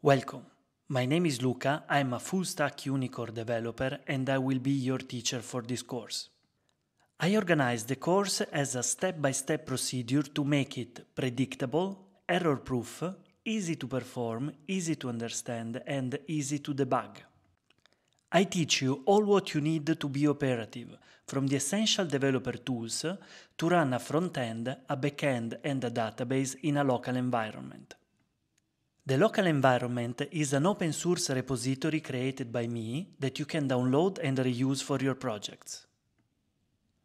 Welcome. My name is Luca, I'm a full stack unicorn developer and I will be your teacher for this course. I organized the course as a step by step procedure to make it predictable, error proof, easy to perform, easy to understand, and easy to debug. I teach you all what you need to be operative, from the essential developer tools to run a front end, a back end, and a database in a local environment. The local environment is an open source repository created by me that you can download and reuse for your projects.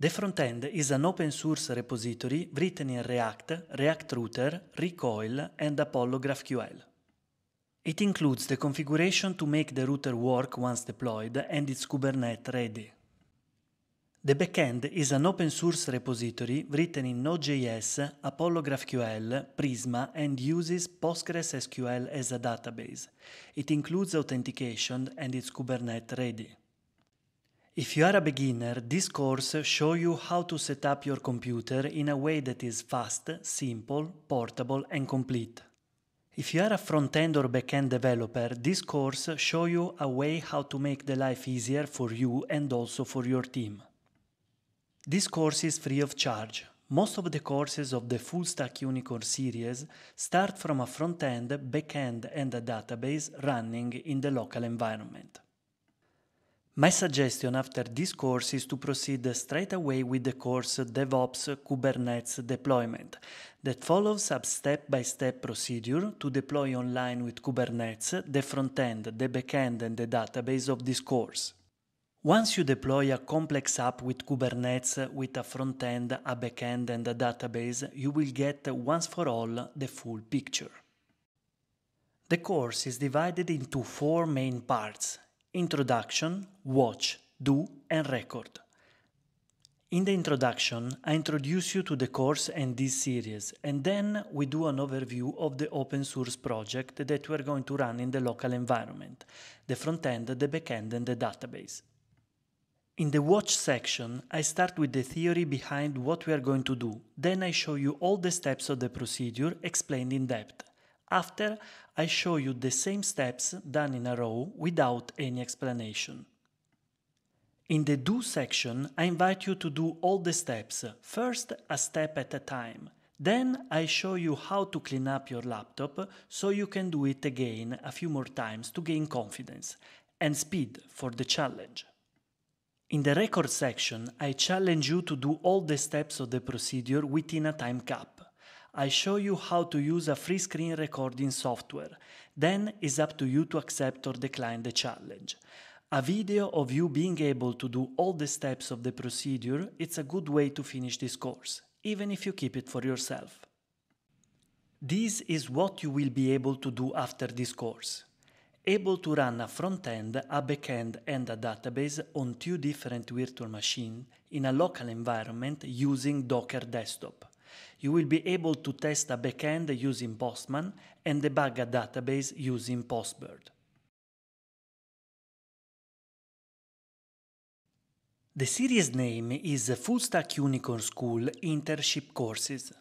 The frontend is an open source repository written in React, React Router, Recoil, and Apollo GraphQL. It includes the configuration to make the router work once deployed and its Kubernetes ready. The backend is an open source repository written in Node.js, Apollo GraphQL, Prisma, and uses PostgreSQL as a database. It includes authentication and it's Kubernetes ready. If you are a beginner, this course shows you how to set up your computer in a way that is fast, simple, portable, and complete. If you are a front-end or back-end developer, this course shows you a way how to make the life easier for you and also for your team. This course is free of charge. Most of the courses of the Full Stack Unicorn series start from a front-end, back-end and a database running in the local environment. My suggestion after this course is to proceed straight away with the course DevOps Kubernetes Deployment that follows a step-by-step procedure to deploy online with Kubernetes the front-end, the back-end and the database of this course. Once you deploy a complex app with Kubernetes with a front end, a back end, and a database, you will get once for all the full picture. The course is divided into four main parts introduction, watch, do, and record. In the introduction, I introduce you to the course and this series, and then we do an overview of the open source project that we are going to run in the local environment the front end, the back end, and the database. In the watch section, I start with the theory behind what we are going to do. Then I show you all the steps of the procedure explained in depth. After, I show you the same steps done in a row without any explanation. In the do section, I invite you to do all the steps, first a step at a time. Then I show you how to clean up your laptop so you can do it again a few more times to gain confidence and speed for the challenge. In the record section, I challenge you to do all the steps of the procedure within a time cap. I show you how to use a free screen recording software. Then it's up to you to accept or decline the challenge. A video of you being able to do all the steps of the procedure, it's a good way to finish this course, even if you keep it for yourself. This is what you will be able to do after this course able to run a front-end, a back-end, and a database on two different virtual machines in a local environment using Docker Desktop. You will be able to test a backend using Postman and debug a database using Postbird. The series name is Full Stack Unicorn School Internship Courses.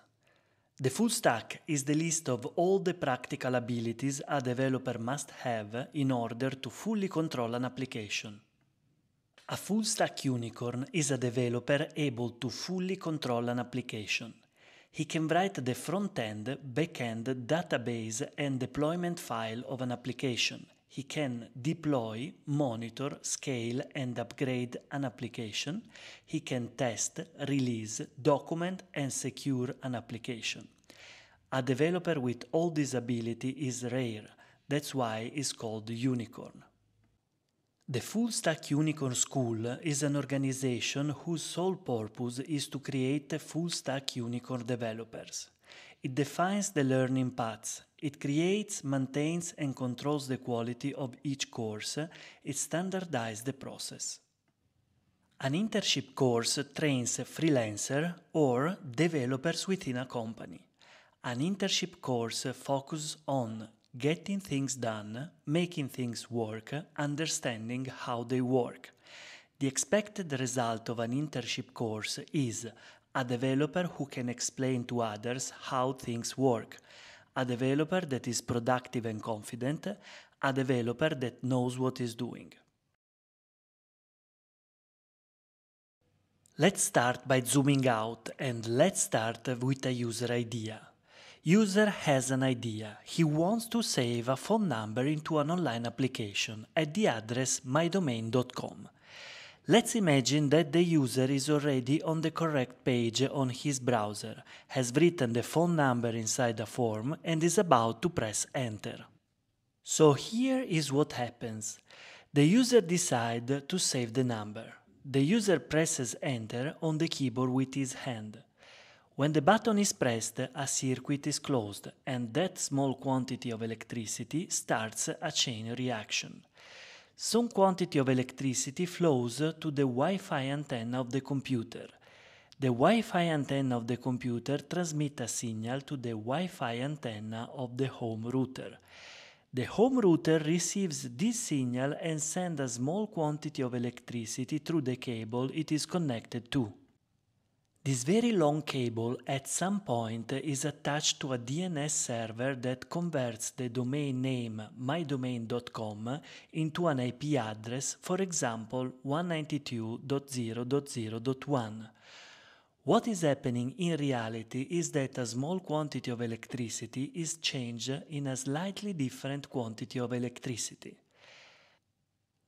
The full stack is the list of all the practical abilities a developer must have in order to fully control an application. A full stack unicorn is a developer able to fully control an application. He can write the front end, back end, database, and deployment file of an application. He can deploy, monitor, scale, and upgrade an application. He can test, release, document, and secure an application. A developer with all this ability is rare, that's why it's called Unicorn. The Full Stack Unicorn School is an organization whose sole purpose is to create full stack unicorn developers. It defines the learning paths, it creates, maintains, and controls the quality of each course, it standardizes the process. An internship course trains freelancer or developers within a company an internship course focused on getting things done, making things work, understanding how they work. The expected result of an internship course is a developer who can explain to others how things work, a developer that is productive and confident, a developer that knows what is doing. Let's start by zooming out and let's start with a user idea. User has an idea. He wants to save a phone number into an online application at the address mydomain.com. Let's imagine that the user is already on the correct page on his browser, has written the phone number inside a form, and is about to press enter. So here is what happens. The user decides to save the number. The user presses enter on the keyboard with his hand. When the button is pressed, a circuit is closed and that small quantity of electricity starts a chain reaction. Some quantity of electricity flows to the Wi-Fi antenna of the computer. The Wi-Fi antenna of the computer transmits a signal to the Wi-Fi antenna of the home router. The home router receives this signal and sends a small quantity of electricity through the cable it is connected to. This very long cable at some point is attached to a DNS server that converts the domain name mydomain.com into an IP address, for example 192.0.0.1. What is happening in reality is that a small quantity of electricity is changed in a slightly different quantity of electricity.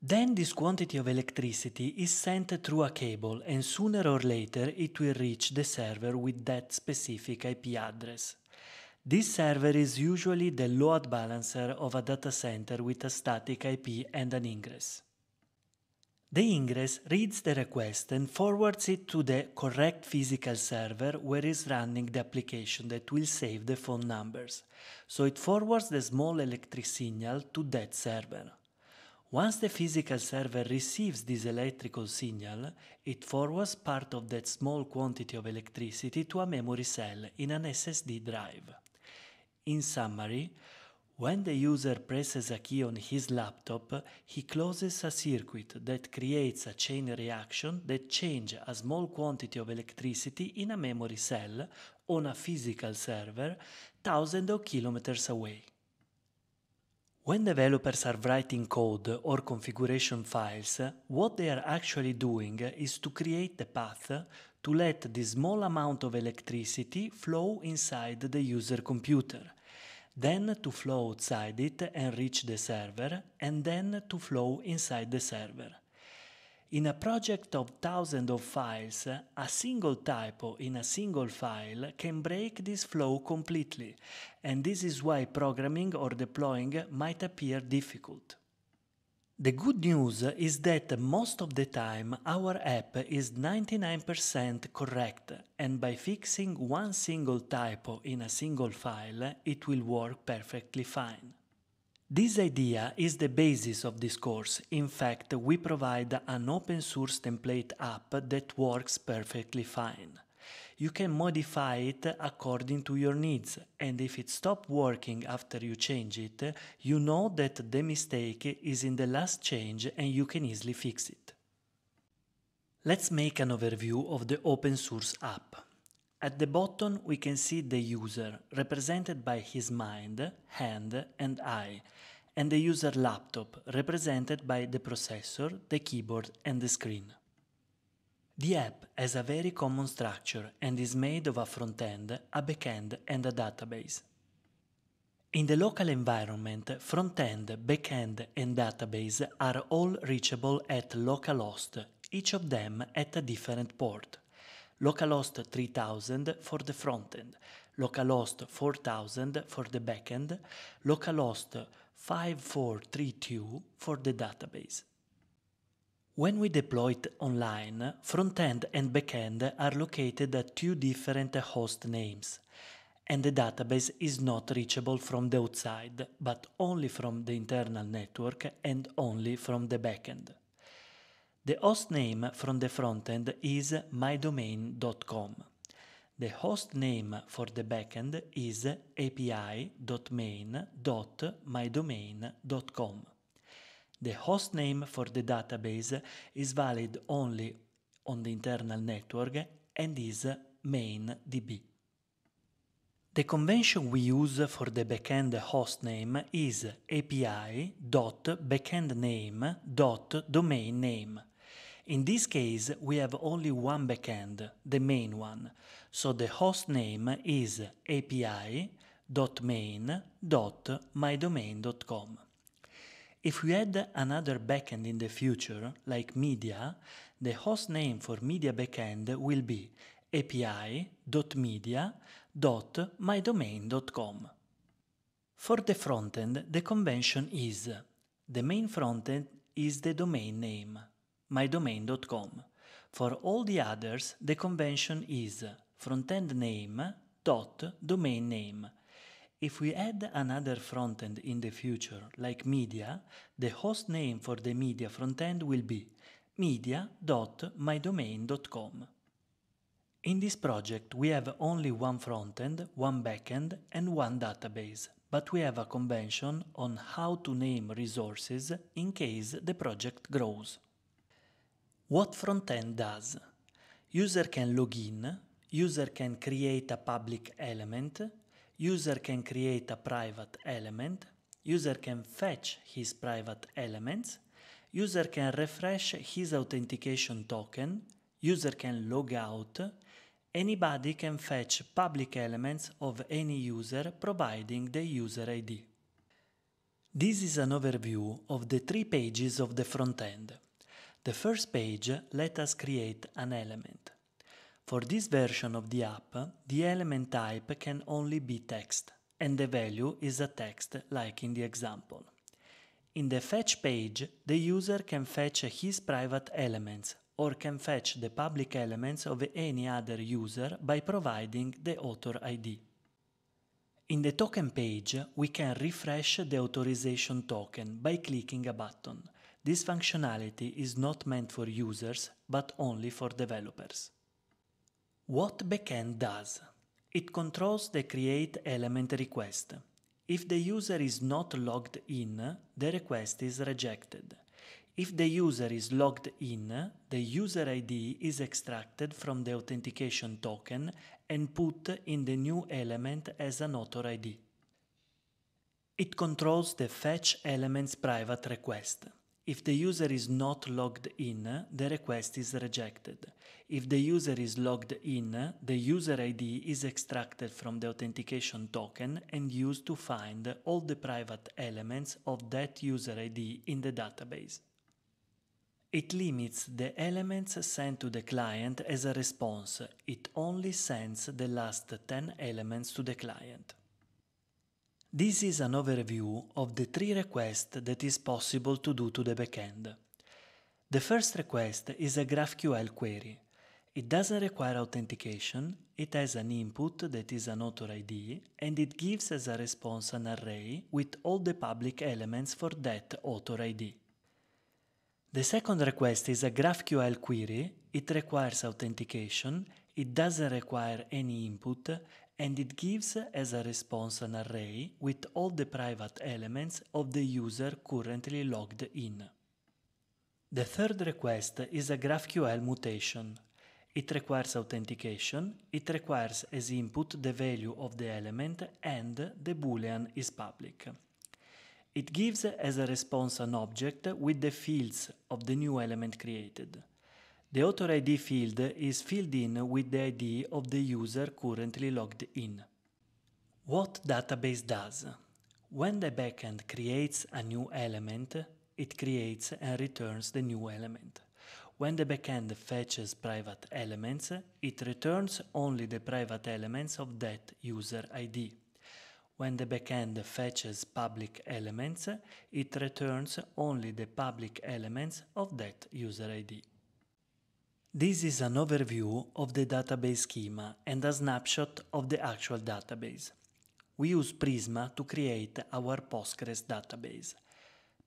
Then this quantity of electricity is sent through a cable and sooner or later it will reach the server with that specific IP address. This server is usually the load balancer of a data center with a static IP and an ingress. The ingress reads the request and forwards it to the correct physical server where is running the application that will save the phone numbers. So it forwards the small electric signal to that server. Once the physical server receives this electrical signal, it forwards part of that small quantity of electricity to a memory cell in an SSD drive. In summary, when the user presses a key on his laptop, he closes a circuit that creates a chain reaction that changes a small quantity of electricity in a memory cell on a physical server thousands of kilometers away. When developers are writing code or configuration files, what they are actually doing is to create a path to let the small amount of electricity flow inside the user computer, then to flow outside it and reach the server, and then to flow inside the server. In a project of thousands of files, a single typo in a single file can break this flow completely, and this is why programming or deploying might appear difficult. The good news is that most of the time our app is 99% correct, and by fixing one single typo in a single file, it will work perfectly fine. This idea is the basis of this course. In fact, we provide an open source template app that works perfectly fine. You can modify it according to your needs, and if it stops working after you change it, you know that the mistake is in the last change and you can easily fix it. Let's make an overview of the open source app. At the bottom, we can see the user, represented by his mind, hand, and eye, and the user laptop represented by the processor, the keyboard and the screen. The app has a very common structure and is made of a front-end, a back-end and a database. In the local environment, front-end, back-end and database are all reachable at localhost, each of them at a different port. Localhost 3000 for the front-end, localhost 4000 for the back-end, localhost 5432 for the database. When we deploy it online, front-end and back-end are located at two different host names, and the database is not reachable from the outside, but only from the internal network and only from the backend. The host name from the frontend is mydomain.com. The host name for the backend is api.main.mydomain.com. The hostname for the database is valid only on the internal network and is main.db. The convention we use for the backend hostname is api.backendname.domainname. In this case, we have only one backend, the main one. So the host name is api.main.mydomain.com. If we add another backend in the future, like media, the host name for media backend will be api.media.mydomain.com. For the frontend, the convention is the main frontend is the domain name mydomain.com. For all the others, the convention is frontend name dot domain name. If we add another frontend in the future, like media, the host name for the media frontend will be media.mydomain.com. In this project, we have only one frontend, one backend, and one database, but we have a convention on how to name resources in case the project grows. What frontend does? User can log in, user can create a public element, user can create a private element, user can fetch his private elements, user can refresh his authentication token, user can log out, anybody can fetch public elements of any user providing the user ID. This is an overview of the three pages of the frontend. end. The first page let us create an element. For this version of the app, the element type can only be text, and the value is a text like in the example. In the fetch page, the user can fetch his private elements or can fetch the public elements of any other user by providing the author ID. In the token page, we can refresh the authorization token by clicking a button. This functionality is not meant for users, but only for developers. What backend does? It controls the create element request. If the user is not logged in, the request is rejected. If the user is logged in, the user ID is extracted from the authentication token and put in the new element as an author ID. It controls the fetch elements private request. If the user is not logged in, the request is rejected. If the user is logged in, the user ID is extracted from the authentication token and used to find all the private elements of that user ID in the database. It limits the elements sent to the client as a response. It only sends the last 10 elements to the client. This is an overview of the three requests that is possible to do to the backend. The first request is a GraphQL query. It doesn't require authentication, it has an input that is an author ID, and it gives as a response an array with all the public elements for that author ID. The second request is a GraphQL query, it requires authentication, it doesn't require any input, and it gives as a response an array with all the private elements of the user currently logged in. The third request is a GraphQL mutation. It requires authentication, it requires as input the value of the element and the boolean is public. It gives as a response an object with the fields of the new element created. The author ID field is filled in with the ID of the user currently logged in. What database does? When the backend creates a new element, it creates and returns the new element. When the backend fetches private elements, it returns only the private elements of that user ID. When the backend fetches public elements, it returns only the public elements of that user ID. This is an overview of the database schema and a snapshot of the actual database. We use Prisma to create our Postgres database.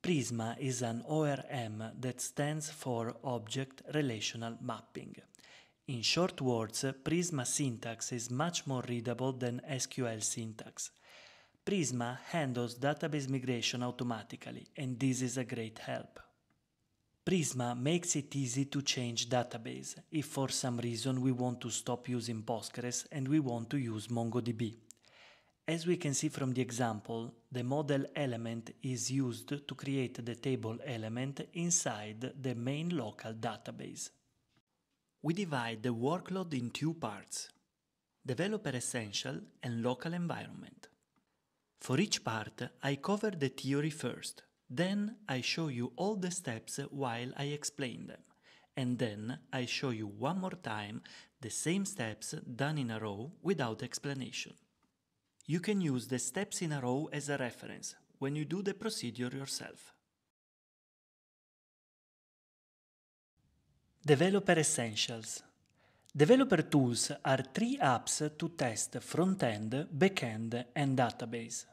Prisma is an ORM that stands for Object Relational Mapping. In short words, Prisma syntax is much more readable than SQL syntax. Prisma handles database migration automatically, and this is a great help. Prisma makes it easy to change database if for some reason we want to stop using Postgres and we want to use MongoDB. As we can see from the example, the model element is used to create the table element inside the main local database. We divide the workload in two parts, developer essential and local environment. For each part, I cover the theory first, then I show you all the steps while I explain them. And then I show you one more time the same steps done in a row without explanation. You can use the steps in a row as a reference when you do the procedure yourself. Developer Essentials Developer tools are three apps to test front-end, back-end and database.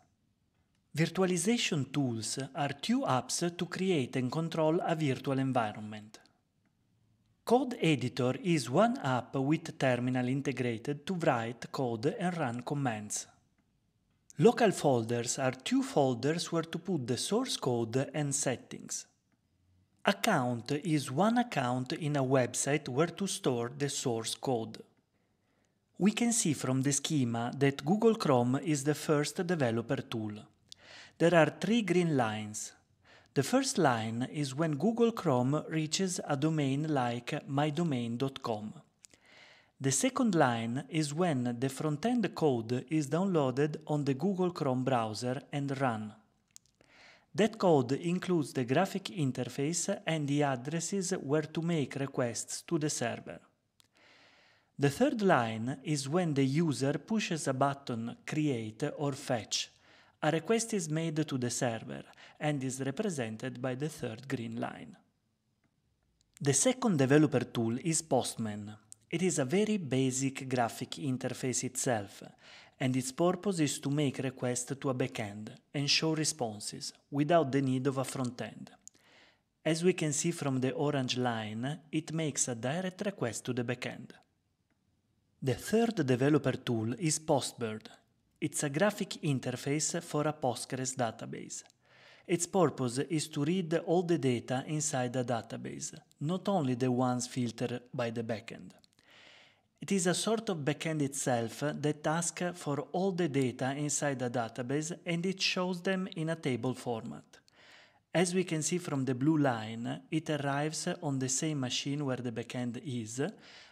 Virtualization tools are two apps to create and control a virtual environment. Code Editor is one app with terminal integrated to write code and run commands. Local folders are two folders where to put the source code and settings. Account is one account in a website where to store the source code. We can see from the schema that Google Chrome is the first developer tool there are three green lines. The first line is when Google Chrome reaches a domain like mydomain.com. The second line is when the front-end code is downloaded on the Google Chrome browser and run. That code includes the graphic interface and the addresses where to make requests to the server. The third line is when the user pushes a button Create or Fetch. A request is made to the server and is represented by the third green line. The second developer tool is Postman. It is a very basic graphic interface itself, and its purpose is to make requests to a backend and show responses without the need of a frontend. As we can see from the orange line, it makes a direct request to the backend. The third developer tool is Postbird, it's a graphic interface for a Postgres database. Its purpose is to read all the data inside a database, not only the ones filtered by the backend. It is a sort of backend itself that asks for all the data inside a database and it shows them in a table format. As we can see from the blue line, it arrives on the same machine where the backend is,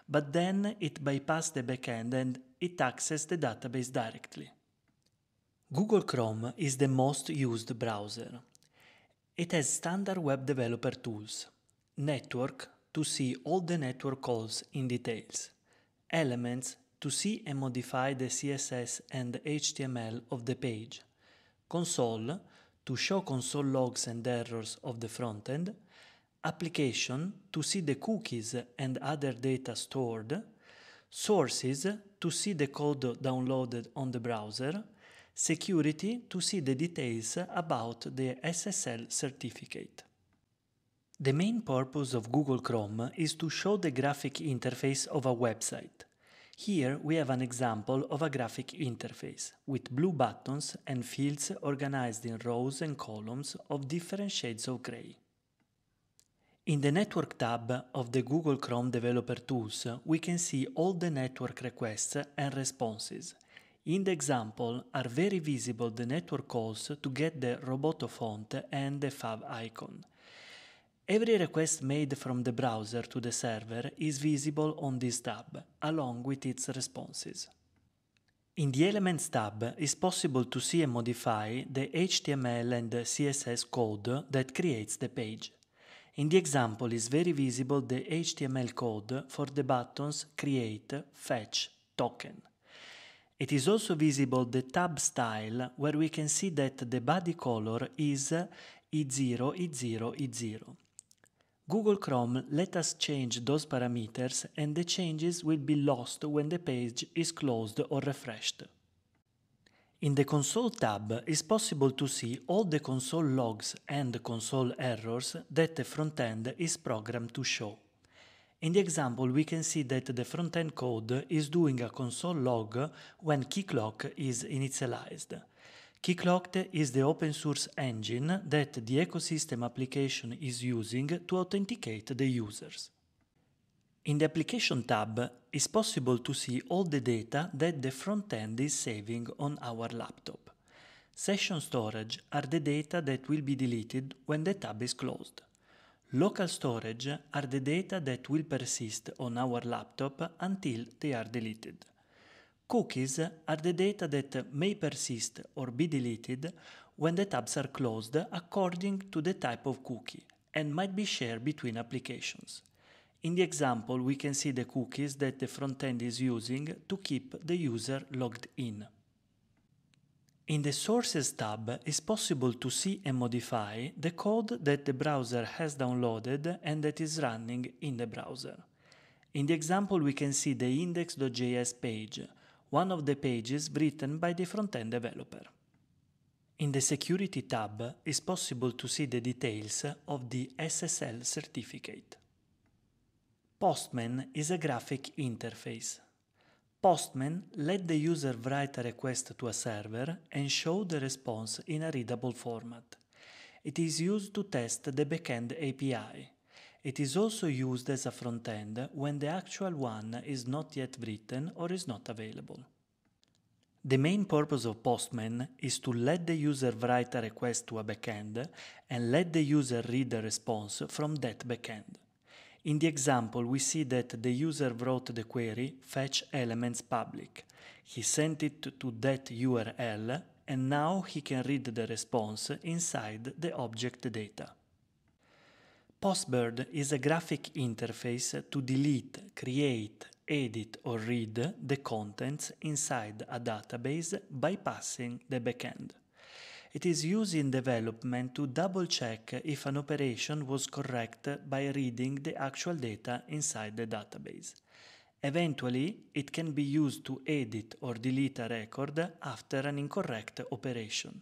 but then it bypasses the backend and it accesses the database directly. Google Chrome is the most used browser. It has standard web developer tools. Network to see all the network calls in details. Elements to see and modify the CSS and HTML of the page. Console to show console logs and errors of the frontend. Application to see the cookies and other data stored. Sources to see the code downloaded on the browser Security to see the details about the SSL certificate. The main purpose of Google Chrome is to show the graphic interface of a website. Here we have an example of a graphic interface with blue buttons and fields organized in rows and columns of different shades of gray. In the Network tab of the Google Chrome Developer Tools, we can see all the network requests and responses, in the example are very visible the network calls to get the Roboto font and the fab icon. Every request made from the browser to the server is visible on this tab, along with its responses. In the Elements tab, it's possible to see and modify the HTML and CSS code that creates the page. In the example is very visible the HTML code for the buttons Create, Fetch, Token. It is also visible the tab style where we can see that the body color is E0, E0, E0. Google Chrome let us change those parameters and the changes will be lost when the page is closed or refreshed. In the console tab is possible to see all the console logs and console errors that the frontend is programmed to show. In the example, we can see that the frontend code is doing a console log when keyclock is initialized. Keyclocked is the open source engine that the ecosystem application is using to authenticate the users. In the Application tab, it's possible to see all the data that the frontend is saving on our laptop. Session storage are the data that will be deleted when the tab is closed. Local storage are the data that will persist on our laptop until they are deleted. Cookies are the data that may persist or be deleted when the tabs are closed according to the type of cookie and might be shared between applications. In the example, we can see the cookies that the frontend is using to keep the user logged in. In the Sources tab, it's possible to see and modify the code that the browser has downloaded and that is running in the browser. In the example, we can see the index.js page, one of the pages written by the front-end developer. In the Security tab, it's possible to see the details of the SSL certificate. Postman is a graphic interface. Postman let the user write a request to a server and show the response in a readable format. It is used to test the backend API. It is also used as a frontend when the actual one is not yet written or is not available. The main purpose of Postman is to let the user write a request to a backend and let the user read the response from that backend. In the example, we see that the user wrote the query fetch elements public. He sent it to that URL and now he can read the response inside the object data. Postbird is a graphic interface to delete, create, edit or read the contents inside a database bypassing the backend it is used in development to double check if an operation was correct by reading the actual data inside the database. Eventually, it can be used to edit or delete a record after an incorrect operation.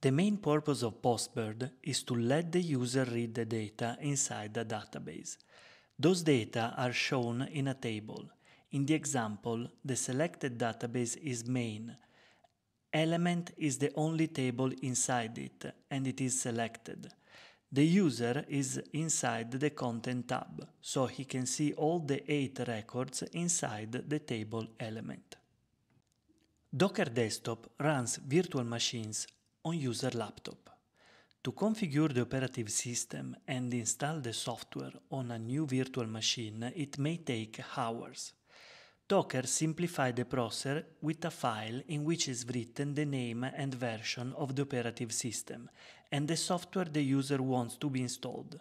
The main purpose of Postbird is to let the user read the data inside the database. Those data are shown in a table. In the example, the selected database is main, element is the only table inside it, and it is selected. The user is inside the Content tab, so he can see all the 8 records inside the table element. Docker Desktop runs virtual machines on user laptop. To configure the operative system and install the software on a new virtual machine, it may take hours. Docker simplified the process with a file in which is written the name and version of the operative system and the software the user wants to be installed.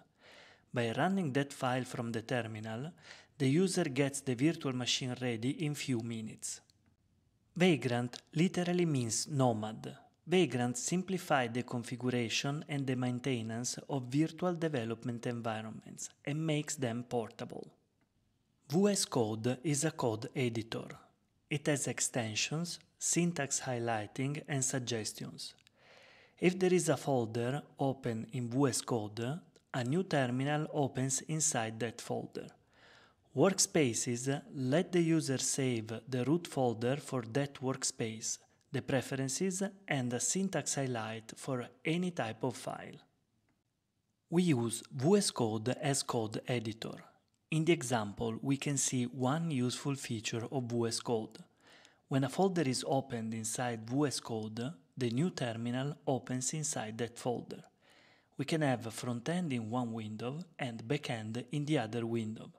By running that file from the terminal, the user gets the virtual machine ready in few minutes. Vagrant literally means nomad. Vagrant simplified the configuration and the maintenance of virtual development environments and makes them portable. VS Code is a code editor. It has extensions, syntax highlighting, and suggestions. If there is a folder open in VS Code, a new terminal opens inside that folder. Workspaces let the user save the root folder for that workspace, the preferences, and a syntax highlight for any type of file. We use VS Code as code editor. In the example, we can see one useful feature of VS Code. When a folder is opened inside VS Code, the new terminal opens inside that folder. We can have frontend in one window and backend in the other window.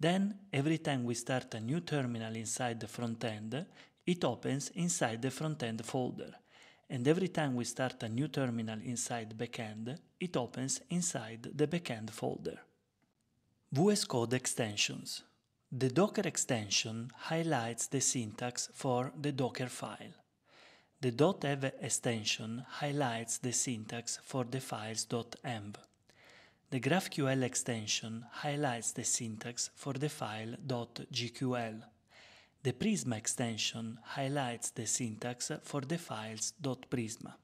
Then, every time we start a new terminal inside the frontend, it opens inside the frontend folder. And every time we start a new terminal inside backend, it opens inside the backend folder. VS Code extensions. The Docker extension highlights the syntax for the Docker file. The .env extension highlights the syntax for the files.env. The GraphQL extension highlights the syntax for the file.gql. The Prisma extension highlights the syntax for the files.prisma.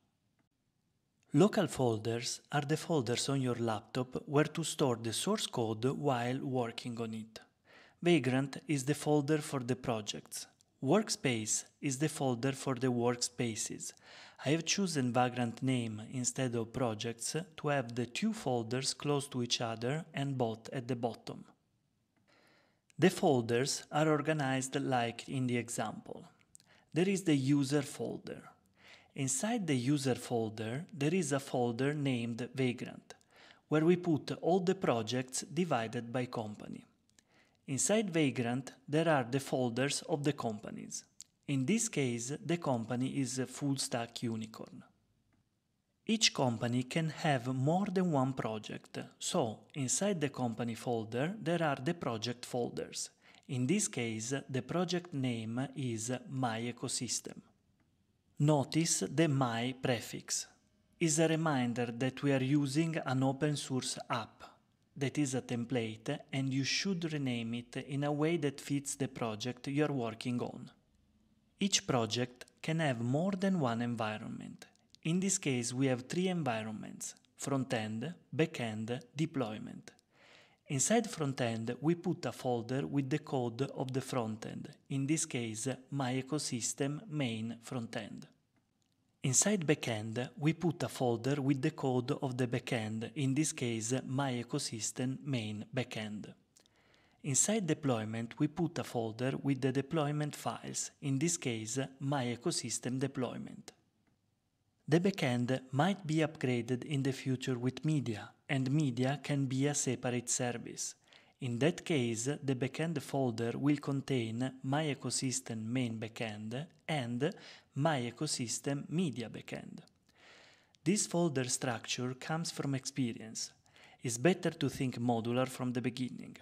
Local folders are the folders on your laptop where to store the source code while working on it. Vagrant is the folder for the projects. Workspace is the folder for the workspaces. I have chosen Vagrant name instead of projects to have the two folders close to each other and both at the bottom. The folders are organized like in the example. There is the user folder. Inside the user folder, there is a folder named Vagrant, where we put all the projects divided by company. Inside Vagrant, there are the folders of the companies. In this case, the company is Full Stack Unicorn. Each company can have more than one project, so inside the company folder there are the project folders. In this case, the project name is My Ecosystem. Notice the my prefix. is a reminder that we are using an open source app that is a template and you should rename it in a way that fits the project you are working on. Each project can have more than one environment. In this case, we have three environments, frontend, backend, deployment. Inside frontend, we put a folder with the code of the frontend, in this case, my ecosystem main frontend. Inside backend, we put a folder with the code of the backend, in this case, my ecosystem main backend. Inside deployment, we put a folder with the deployment files, in this case, my ecosystem deployment. The backend might be upgraded in the future with media, and media can be a separate service. In that case, the backend folder will contain my ecosystem main backend and my ecosystem media backend. This folder structure comes from experience. It's better to think modular from the beginning.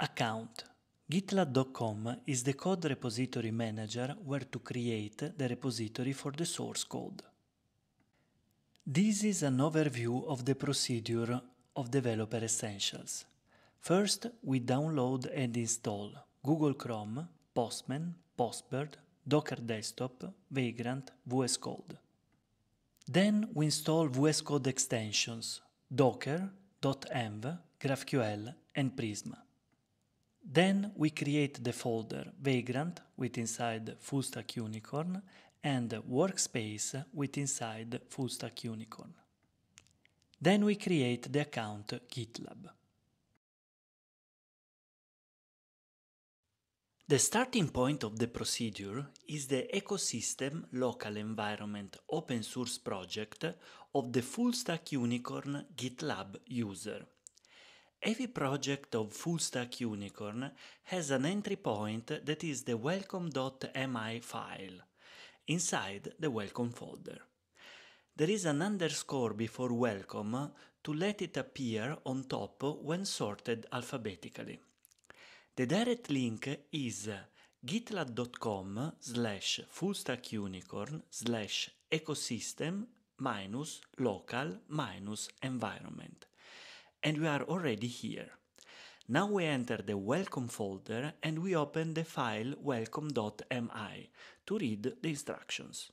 Account GitLab.com is the code repository manager where to create the repository for the source code. This is an overview of the procedure of Developer Essentials. First, we download and install Google Chrome, Postman, Postbird, Docker Desktop, Vagrant, VS Code. Then we install VS Code extensions, docker.env, GraphQL, and Prisma. Then we create the folder Vagrant with inside FullStack Unicorn and Workspace with inside FullStack Unicorn. Then we create the account GitLab. The starting point of the procedure is the ecosystem local environment open source project of the FullStack Unicorn GitLab user. Every project of FullStack Unicorn has an entry point that is the welcome.mi file, inside the welcome folder. There is an underscore before welcome to let it appear on top when sorted alphabetically. The direct link is gitlab.com slash fullstackunicorn slash ecosystem minus local minus environment and we are already here. Now we enter the welcome folder and we open the file welcome.mi to read the instructions.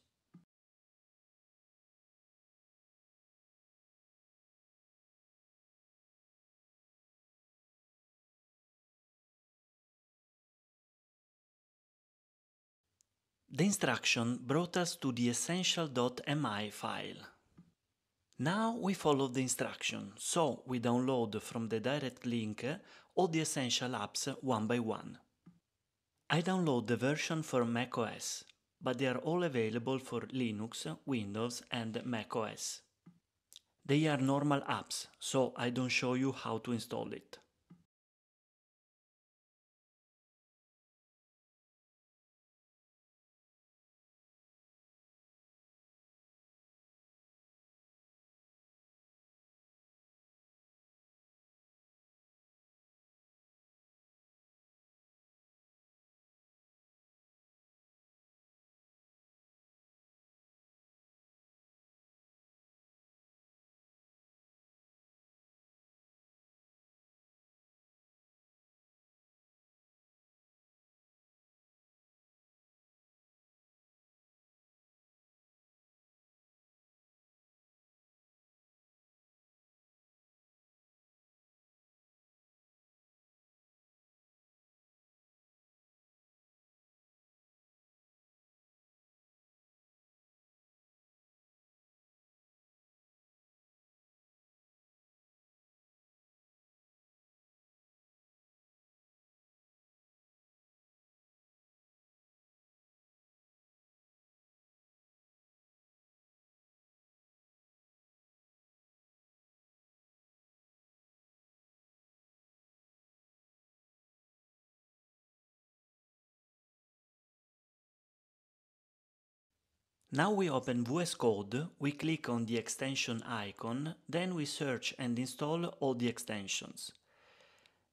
The instruction brought us to the essential.mi file. Now we follow the instruction, so we download from the direct link all the essential apps one by one. I download the version for macOS, but they are all available for Linux, Windows and macOS. They are normal apps, so I don't show you how to install it. Now we open VS Code, we click on the extension icon, then we search and install all the extensions.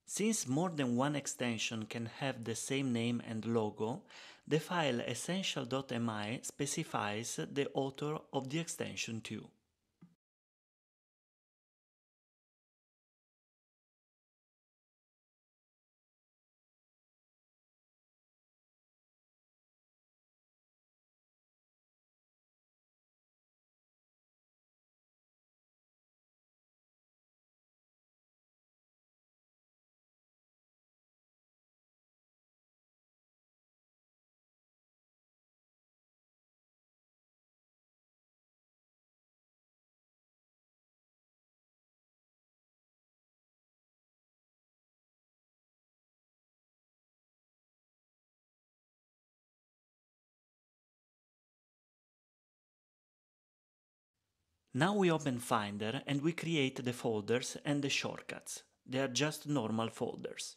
Since more than one extension can have the same name and logo, the file essential.mi specifies the author of the extension too. Now we open Finder and we create the folders and the shortcuts. They are just normal folders.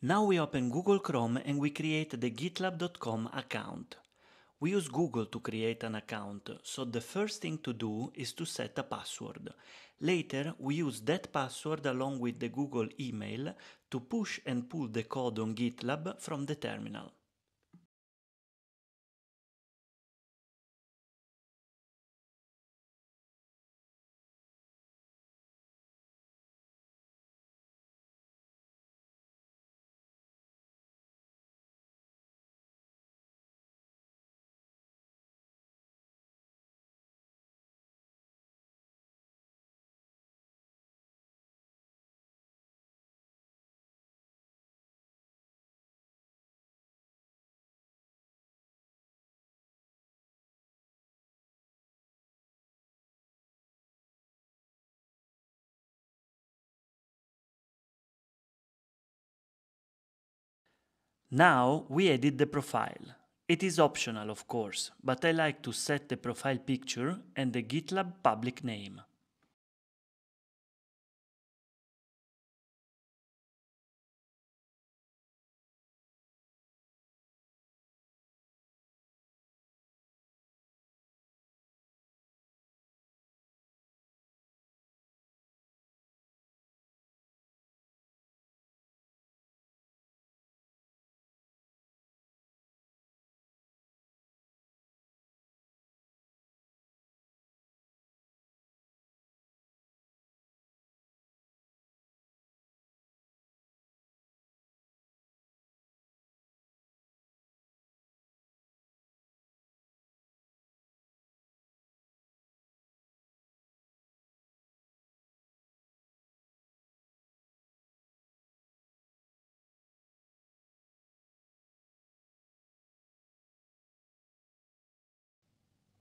Now we open Google Chrome and we create the gitlab.com account. We use Google to create an account, so the first thing to do is to set a password. Later, we use that password along with the Google email to push and pull the code on GitLab from the terminal. Now we edit the profile. It is optional, of course, but I like to set the profile picture and the GitLab public name.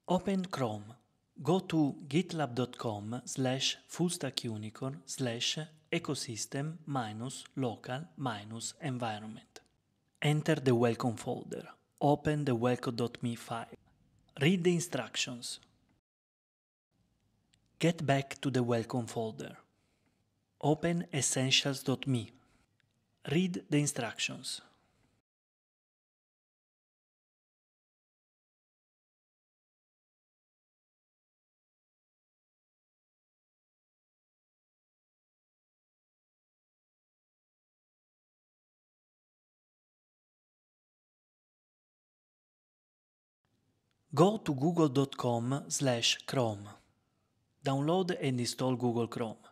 Open Chrome. Go to gitlab.com slash fullstackunicorn slash ecosystem minus local minus environment. Enter the welcome folder. Open the welcome.me file. Read the instructions. Get back to the welcome folder. Open essentials.me. Read the instructions. Go to google.com slash Chrome. Download and install Google Chrome.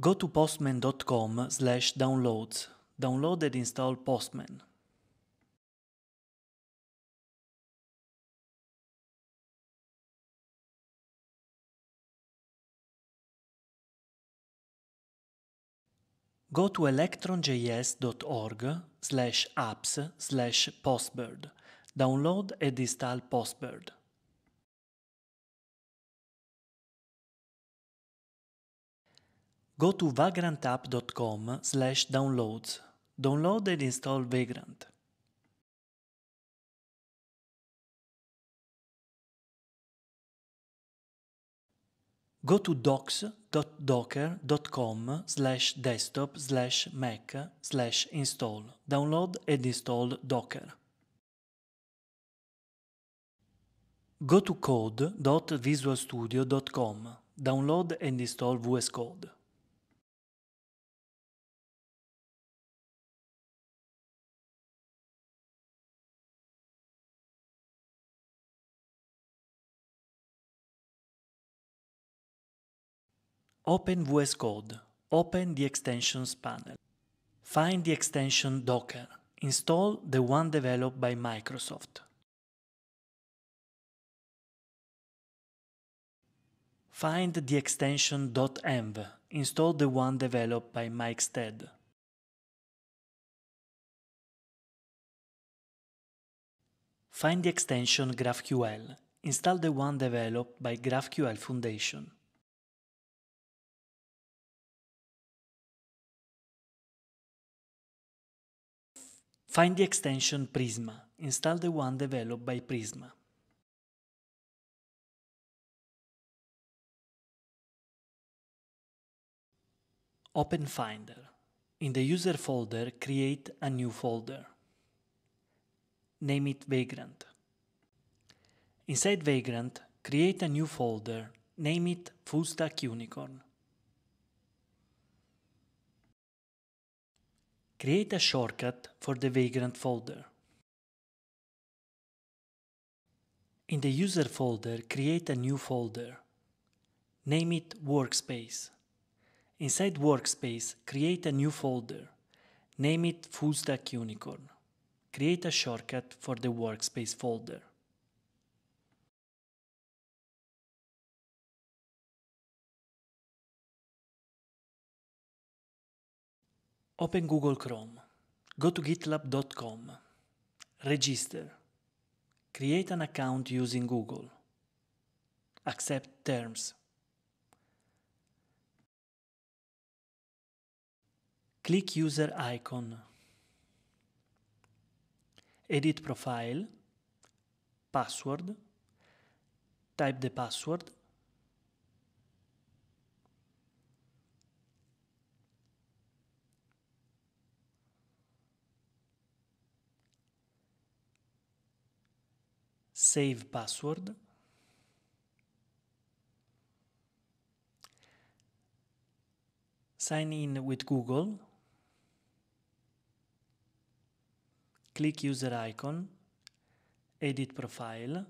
Go to postman.com slash downloads. Download and install Postman. Go to electronjs.org slash apps slash postbird Download ed install Postbird. Go to vagrantapp.com slash downloads. Download and install Vagrant. Go to docs.docker.com slash desktop slash mac slash install. Download and install Docker. Go to code.visualstudio.com. Download and install VS Code. Open VS Code. Open the Extensions panel. Find the extension Docker. Install the one developed by Microsoft. Find the extension .env, install the one developed by Mike Stead. Find the extension GraphQL, install the one developed by GraphQL Foundation. Find the extension Prisma, install the one developed by Prisma. Open Finder. In the user folder, create a new folder. Name it Vagrant. Inside Vagrant, create a new folder, name it Fullstack Unicorn. Create a shortcut for the Vagrant folder. In the user folder, create a new folder. Name it Workspace. Inside Workspace, create a new folder. Name it Fullstack Unicorn. Create a shortcut for the Workspace folder. Open Google Chrome. Go to gitlab.com. Register. Create an account using Google. Accept terms. Click user icon. Edit profile. Password. Type the password. Save password. sign in with Google click User Icon, Edit Profile,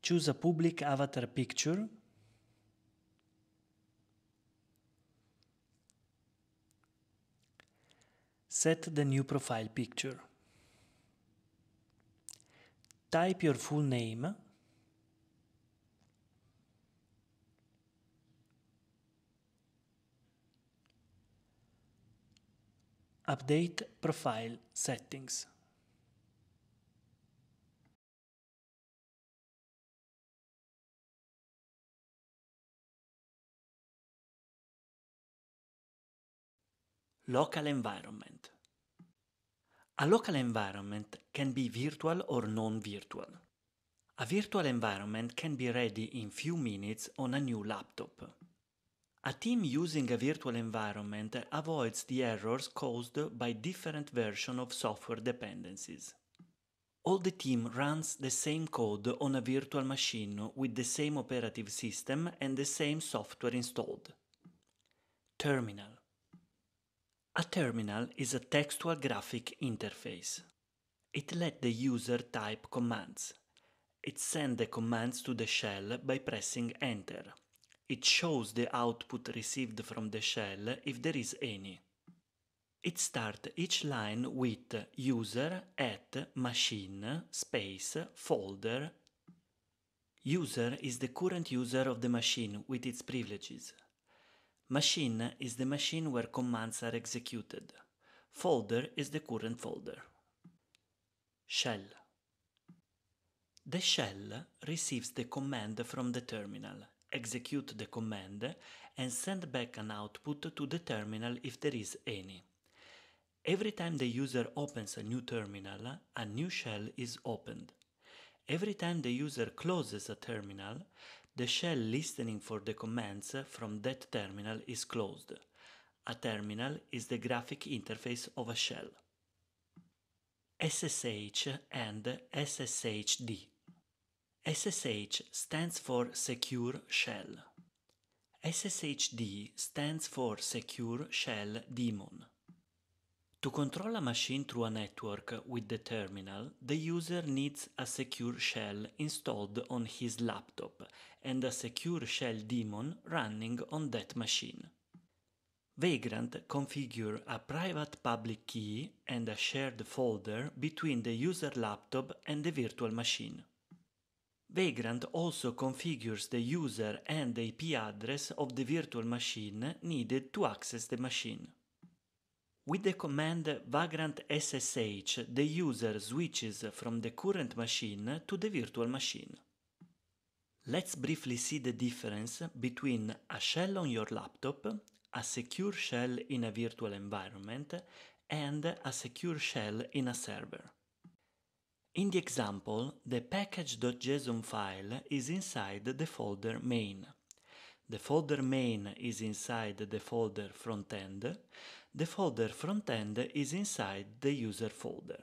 choose a public avatar picture, set the new profile picture. Type your full name Update Profile Settings. Local environment. A local environment can be virtual or non-virtual. A virtual environment can be ready in few minutes on a new laptop. A team using a virtual environment avoids the errors caused by different versions of software dependencies. All the team runs the same code on a virtual machine with the same operative system and the same software installed. Terminal A terminal is a textual graphic interface. It let the user type commands. It sends the commands to the shell by pressing Enter. It shows the output received from the shell if there is any. It starts each line with user at machine space folder. User is the current user of the machine with its privileges. Machine is the machine where commands are executed. Folder is the current folder. Shell. The shell receives the command from the terminal execute the command and send back an output to the terminal if there is any. Every time the user opens a new terminal, a new shell is opened. Every time the user closes a terminal, the shell listening for the commands from that terminal is closed. A terminal is the graphic interface of a shell. SSH and SSHD SSH stands for Secure Shell. SSHD stands for Secure Shell Daemon. To control a machine through a network with the terminal, the user needs a secure shell installed on his laptop and a secure shell daemon running on that machine. Vagrant configure a private public key and a shared folder between the user laptop and the virtual machine. Vagrant also configures the user and the IP address of the virtual machine needed to access the machine. With the command vagrant ssh, the user switches from the current machine to the virtual machine. Let's briefly see the difference between a shell on your laptop, a secure shell in a virtual environment, and a secure shell in a server. In the example, the package.json file is inside the folder main. The folder main is inside the folder frontend. The folder frontend is inside the user folder.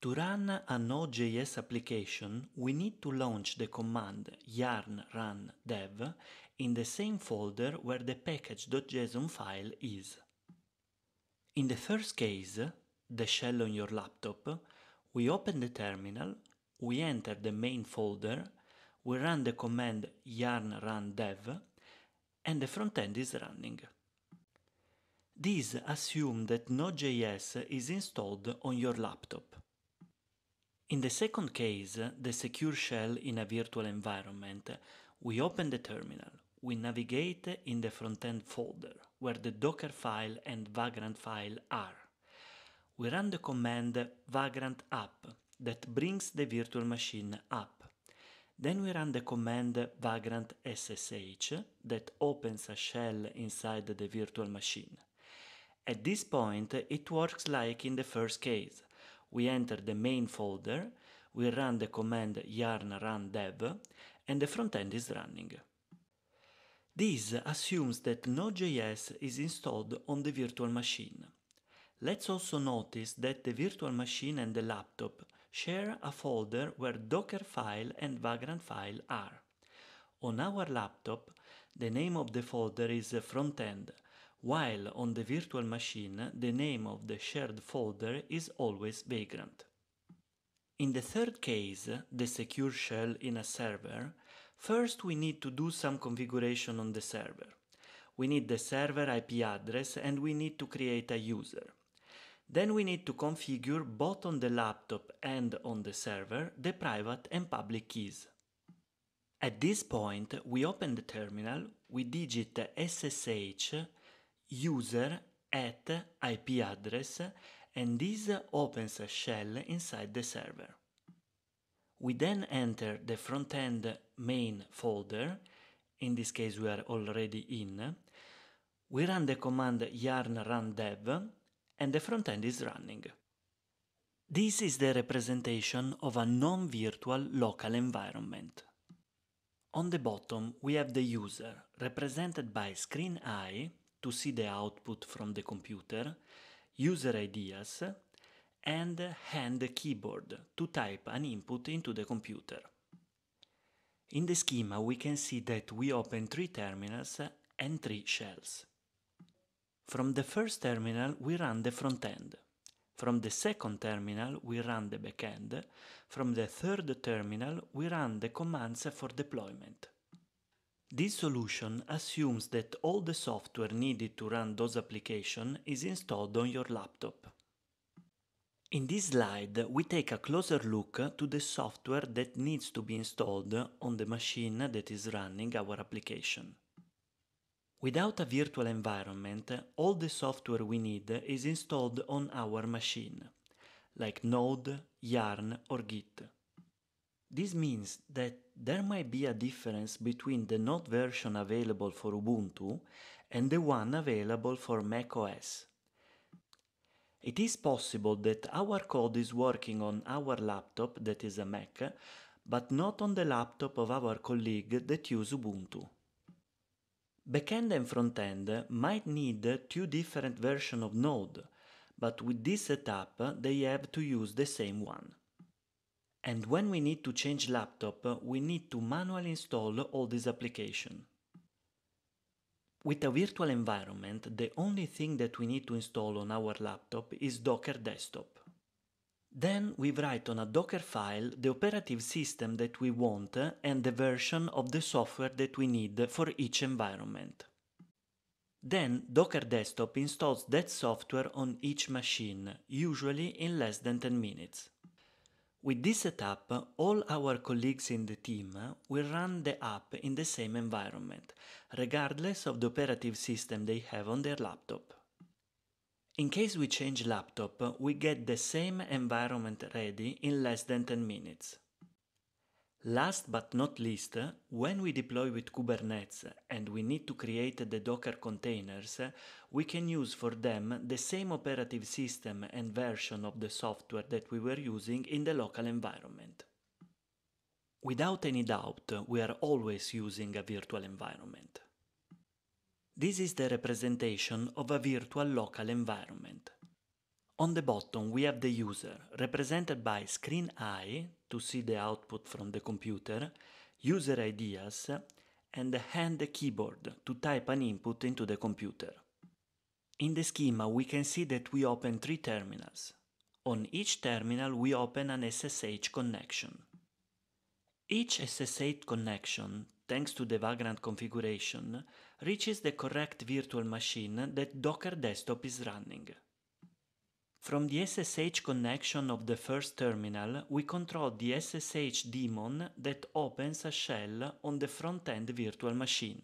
To run a Node.js application, we need to launch the command yarn run dev in the same folder where the package.json file is. In the first case, the shell on your laptop, we open the terminal, we enter the main folder, we run the command yarn run dev, and the frontend is running. These assume that Node.js is installed on your laptop. In the second case, the secure shell in a virtual environment, we open the terminal, we navigate in the frontend folder, where the Docker file and Vagrant file are we run the command vagrant app that brings the virtual machine up. Then we run the command vagrant ssh that opens a shell inside the virtual machine. At this point, it works like in the first case. We enter the main folder, we run the command yarn run dev, and the frontend is running. This assumes that Node.js is installed on the virtual machine. Let's also notice that the virtual machine and the laptop share a folder where Docker file and Vagrant file are. On our laptop, the name of the folder is frontend, while on the virtual machine, the name of the shared folder is always Vagrant. In the third case, the secure shell in a server, first we need to do some configuration on the server. We need the server IP address and we need to create a user. Then we need to configure both on the laptop and on the server the private and public keys. At this point, we open the terminal, we digit ssh user at IP address and this opens a shell inside the server. We then enter the frontend main folder, in this case we are already in, we run the command yarn run dev and the front end is running. This is the representation of a non-virtual local environment. On the bottom, we have the user, represented by screen eye, to see the output from the computer, user ideas, and hand keyboard, to type an input into the computer. In the schema, we can see that we open three terminals and three shells. From the first terminal, we run the front end. From the second terminal, we run the backend. From the third terminal, we run the commands for deployment. This solution assumes that all the software needed to run those applications is installed on your laptop. In this slide, we take a closer look to the software that needs to be installed on the machine that is running our application. Without a virtual environment, all the software we need is installed on our machine, like Node, Yarn or Git. This means that there might be a difference between the Node version available for Ubuntu and the one available for macOS. It is possible that our code is working on our laptop that is a Mac, but not on the laptop of our colleague that uses Ubuntu. Backend and frontend might need two different versions of Node, but with this setup they have to use the same one. And when we need to change laptop, we need to manually install all this application. With a virtual environment, the only thing that we need to install on our laptop is Docker Desktop. Then we write on a Docker file the operative system that we want and the version of the software that we need for each environment. Then Docker Desktop installs that software on each machine, usually in less than 10 minutes. With this setup, all our colleagues in the team will run the app in the same environment, regardless of the operative system they have on their laptop. In case we change laptop, we get the same environment ready in less than 10 minutes. Last but not least, when we deploy with Kubernetes and we need to create the Docker containers, we can use for them the same operative system and version of the software that we were using in the local environment. Without any doubt, we are always using a virtual environment. This is the representation of a virtual local environment. On the bottom we have the user, represented by screen eye, to see the output from the computer, user ideas, and the hand keyboard to type an input into the computer. In the schema we can see that we open three terminals. On each terminal we open an SSH connection. Each SSH connection, thanks to the Vagrant configuration, reaches the correct virtual machine that Docker Desktop is running. From the SSH connection of the first terminal, we control the SSH daemon that opens a shell on the front-end virtual machine.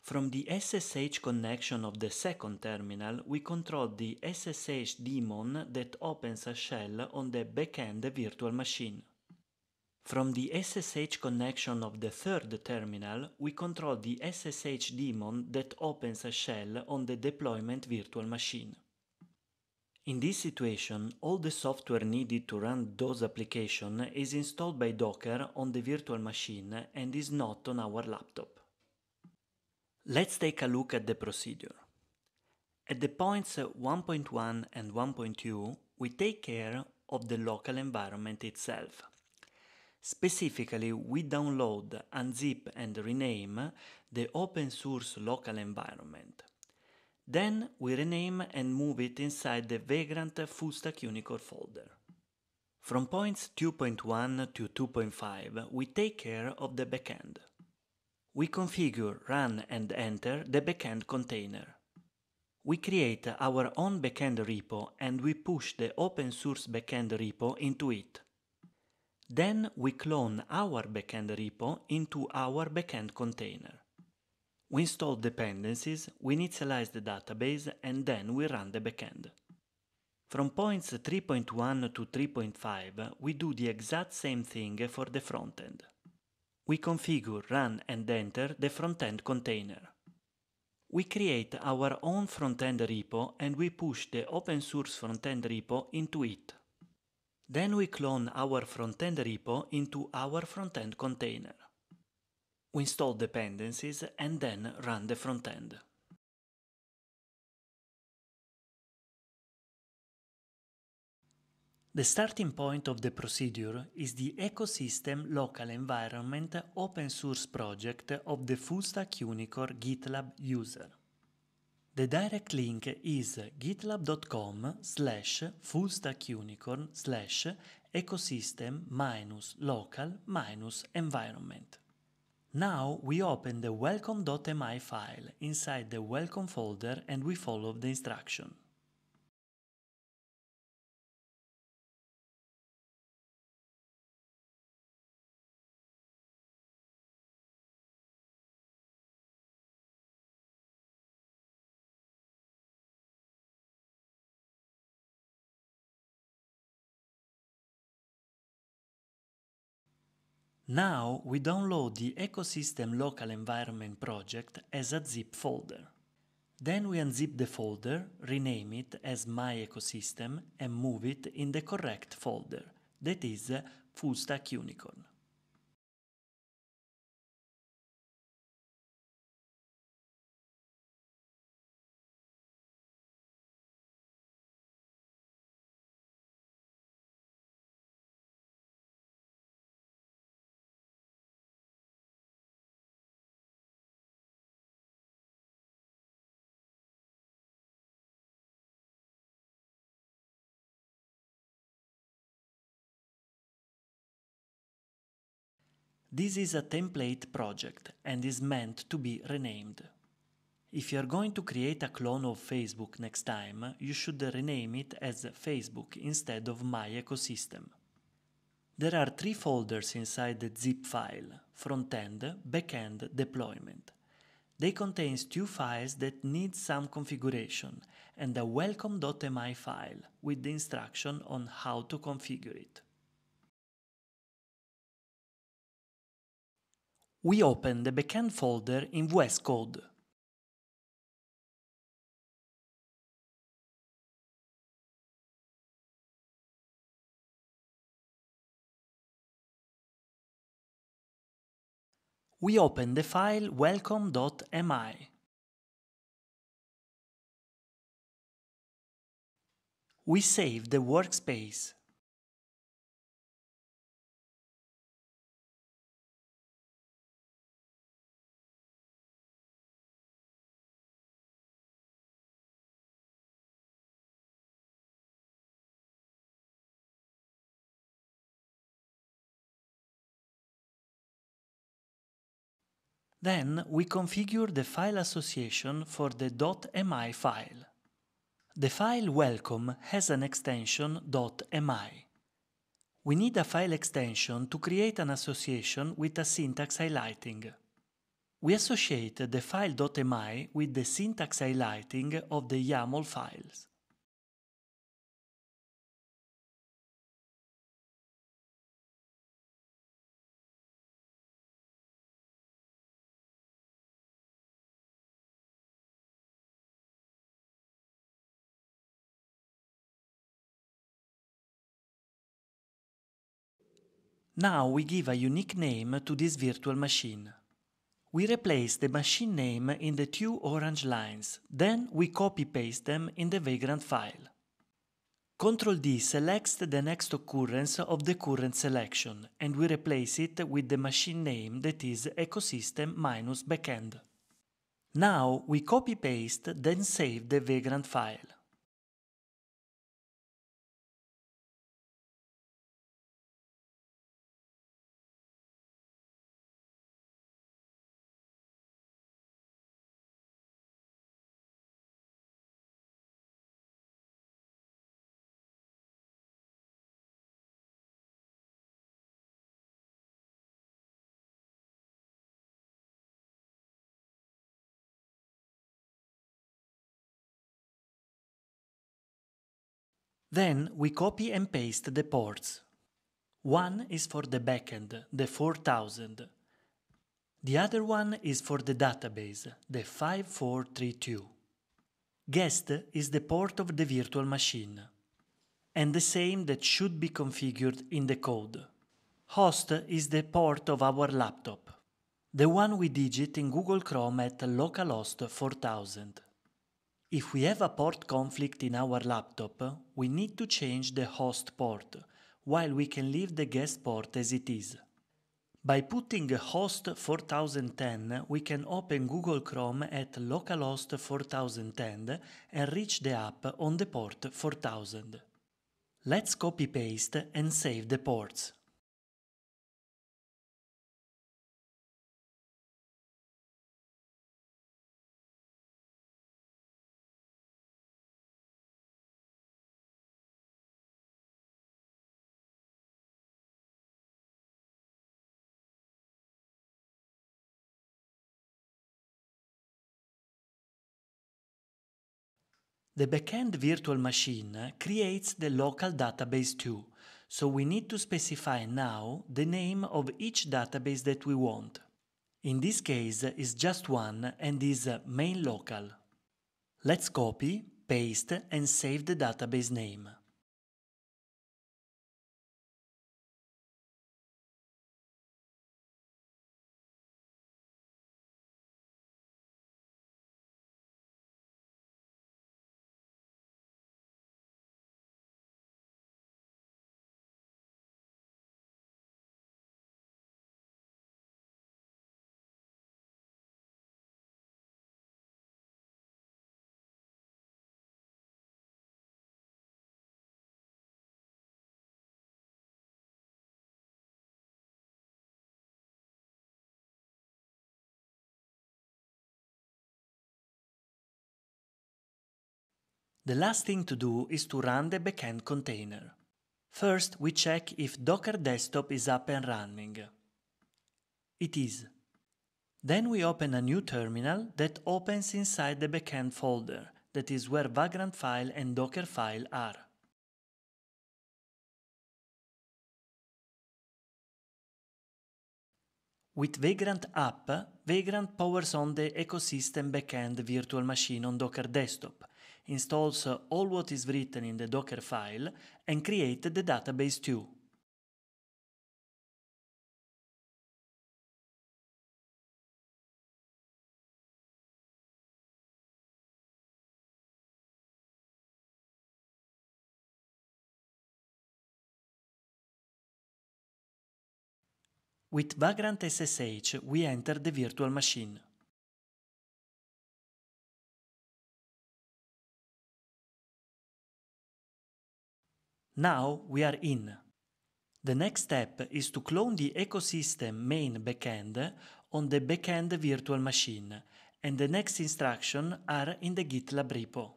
From the SSH connection of the second terminal, we control the SSH daemon that opens a shell on the back-end virtual machine. From the SSH connection of the third terminal, we control the SSH daemon that opens a shell on the deployment virtual machine. In this situation, all the software needed to run those applications is installed by Docker on the virtual machine and is not on our laptop. Let's take a look at the procedure. At the points 1.1 and 1.2, we take care of the local environment itself. Specifically, we download, unzip and rename the open source local environment. Then we rename and move it inside the Vagrant FullStack Unicorn folder. From points 2.1 to 2.5, we take care of the backend. We configure, run and enter the backend container. We create our own backend repo and we push the open source backend repo into it. Then we clone our backend repo into our backend container. We install dependencies, we initialize the database, and then we run the backend. From points 3.1 to 3.5, we do the exact same thing for the frontend. We configure, run and enter the frontend container. We create our own frontend repo and we push the open source frontend repo into it. Then we clone our frontend repo into our frontend container. We install dependencies and then run the frontend. The starting point of the procedure is the ecosystem local environment open source project of the full stack GitLab user. The direct link is githubcom slash fullstackunicorn slash ecosystem minus local minus environment. Now we open the welcome.mi file inside the welcome folder and we follow the instruction. Now we download the Ecosystem Local Environment project as a zip folder. Then we unzip the folder, rename it as My Ecosystem and move it in the correct folder, that is Fullstack Unicorn. This is a template project and is meant to be renamed. If you're going to create a clone of Facebook next time, you should rename it as Facebook instead of My Ecosystem. There are three folders inside the zip file, frontend, backend, deployment. They contain two files that need some configuration and a welcome.mi file with the instruction on how to configure it. we open the backend folder in VS Code. We open the file welcome.mi. We save the workspace. Then we configure the file association for the .mi file. The file welcome has an extension .mi. We need a file extension to create an association with a syntax highlighting. We associate the file .mi with the syntax highlighting of the YAML files. Now we give a unique name to this virtual machine. We replace the machine name in the two orange lines, then we copy-paste them in the Vagrant file. Ctrl-D selects the next occurrence of the current selection, and we replace it with the machine name that is ecosystem-backend. Now we copy-paste, then save the Vagrant file. Then we copy and paste the ports. One is for the backend, the 4000. The other one is for the database, the 5432. Guest is the port of the virtual machine, and the same that should be configured in the code. Host is the port of our laptop, the one we digit in Google Chrome at localhost 4000. If we have a port conflict in our laptop, we need to change the host port, while we can leave the guest port as it is. By putting host 4010, we can open Google Chrome at localhost 4010 and reach the app on the port 4000. Let's copy paste and save the ports. The backend virtual machine creates the local database too, so we need to specify now the name of each database that we want. In this case is just one and is main local. Let's copy, paste and save the database name. The last thing to do is to run the backend container. First, we check if Docker Desktop is up and running. It is. Then we open a new terminal that opens inside the backend folder, that is where Vagrant file and Docker file are. With Vagrant app, Vagrant powers on the ecosystem backend virtual machine on Docker Desktop, installs all what is written in the Docker file and creates the database too. With Vagrant SSH, we enter the virtual machine. Now we are in. The next step is to clone the ecosystem main backend on the backend virtual machine, and the next instructions are in the GitLab repo.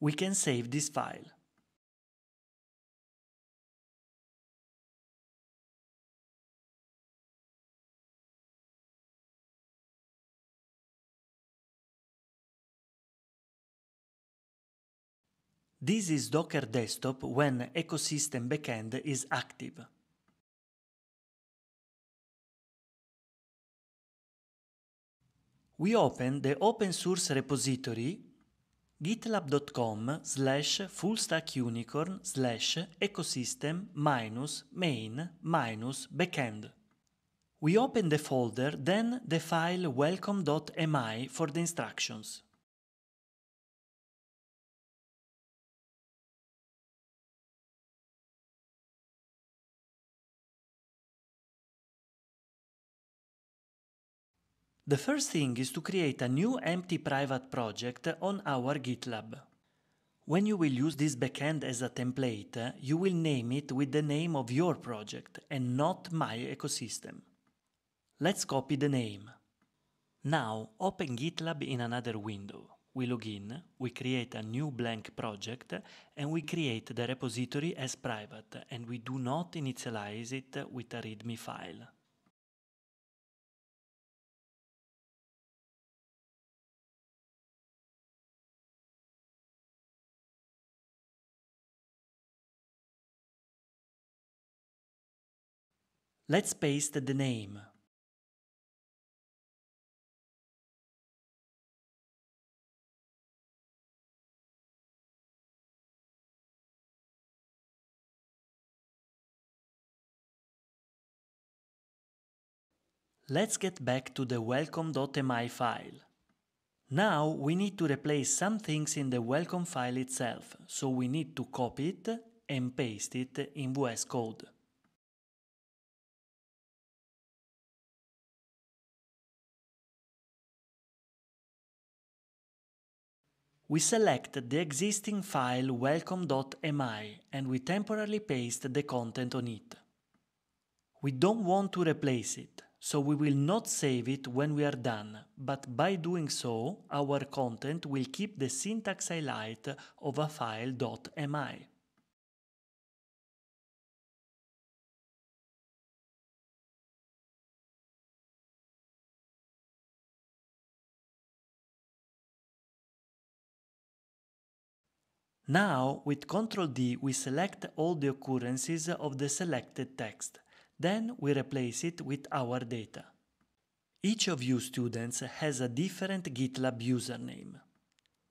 We can save this file. This is Docker Desktop when Ecosystem Backend is active. We open the open source repository gitlab.com slash fullstackunicorn slash ecosystem minus main minus backend. We open the folder, then the file welcome.mi for the instructions. The first thing is to create a new empty private project on our GitLab. When you will use this backend as a template, you will name it with the name of your project and not my ecosystem. Let's copy the name. Now open GitLab in another window. We log in, we create a new blank project, and we create the repository as private, and we do not initialize it with a README file. Let's paste the name. Let's get back to the welcome.mi file. Now we need to replace some things in the welcome file itself, so we need to copy it and paste it in VS Code. We select the existing file welcome.mi and we temporarily paste the content on it. We don't want to replace it, so we will not save it when we are done, but by doing so, our content will keep the syntax highlight of a file.mi. Now, with Ctrl-D, we select all the occurrences of the selected text. Then we replace it with our data. Each of you students has a different GitLab username.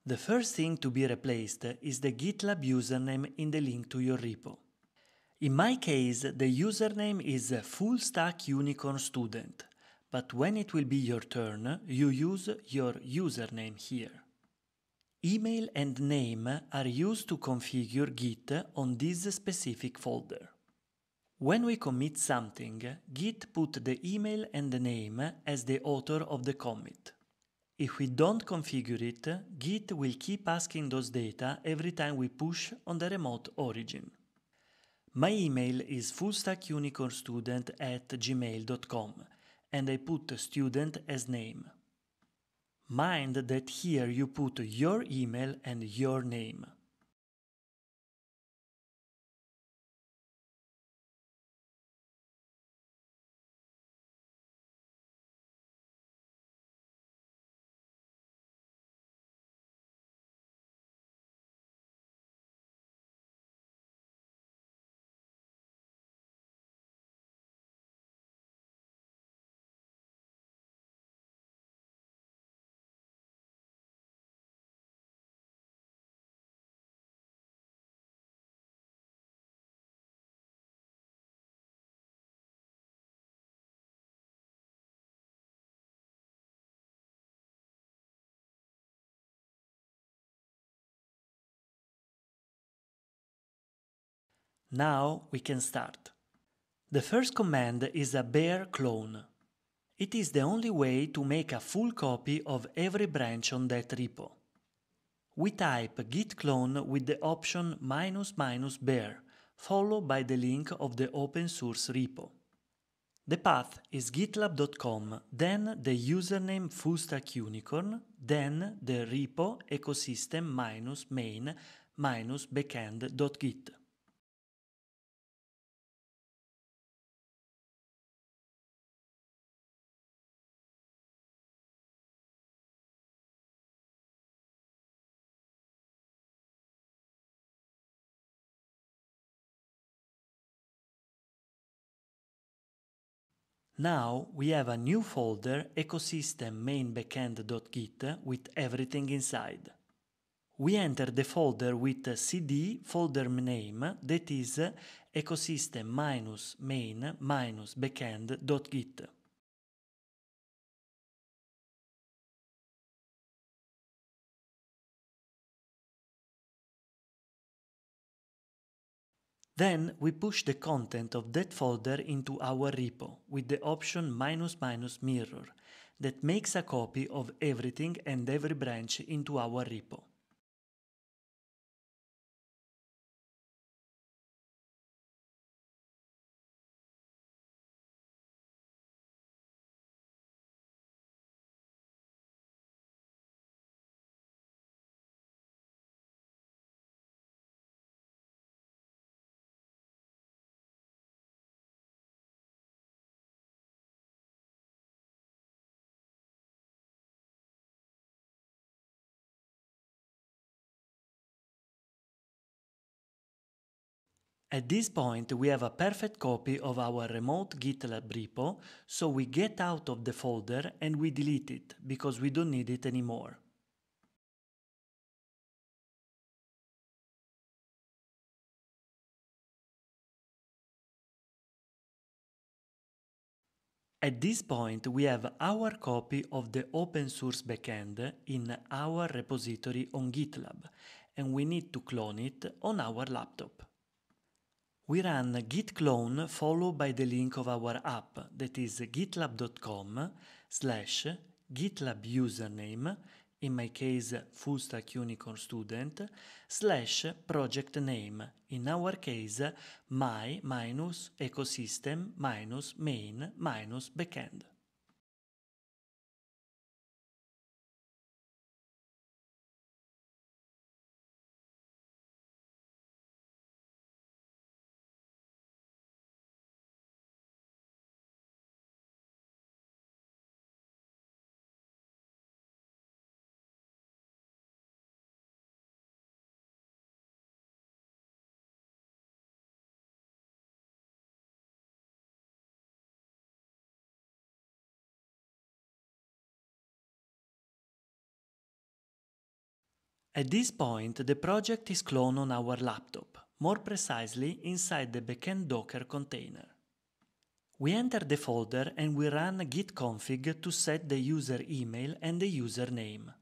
The first thing to be replaced is the GitLab username in the link to your repo. In my case, the username is Unicorn Student, but when it will be your turn, you use your username here. Email and name are used to configure Git on this specific folder. When we commit something, Git put the email and the name as the author of the commit. If we don't configure it, Git will keep asking those data every time we push on the remote origin. My email is fullstackunicornstudent at gmail.com and I put student as name. Mind that here you put your email and your name. Now we can start. The first command is a bare clone. It is the only way to make a full copy of every branch on that repo. We type git clone with the option minus minus bare, followed by the link of the open source repo. The path is gitlab.com, then the username fullstackunicorn, then the repo ecosystem minus main minus backend.git. Now we have a new folder ecosystem main backend.git with everything inside. We enter the folder with cd folder name that is ecosystem minus main minus backend.git. Then we push the content of that folder into our repo with the option minus minus mirror that makes a copy of everything and every branch into our repo. At this point, we have a perfect copy of our remote GitLab repo, so we get out of the folder and we delete it, because we don't need it anymore. At this point, we have our copy of the open source backend in our repository on GitLab, and we need to clone it on our laptop. We run git clone followed by the link of our app, that is gitlab.com slash gitlab username, in my case full stack unicorn student, slash project name, in our case my minus ecosystem minus main minus backend. At this point, the project is cloned on our laptop, more precisely inside the backend Docker container. We enter the folder and we run git config to set the user email and the username.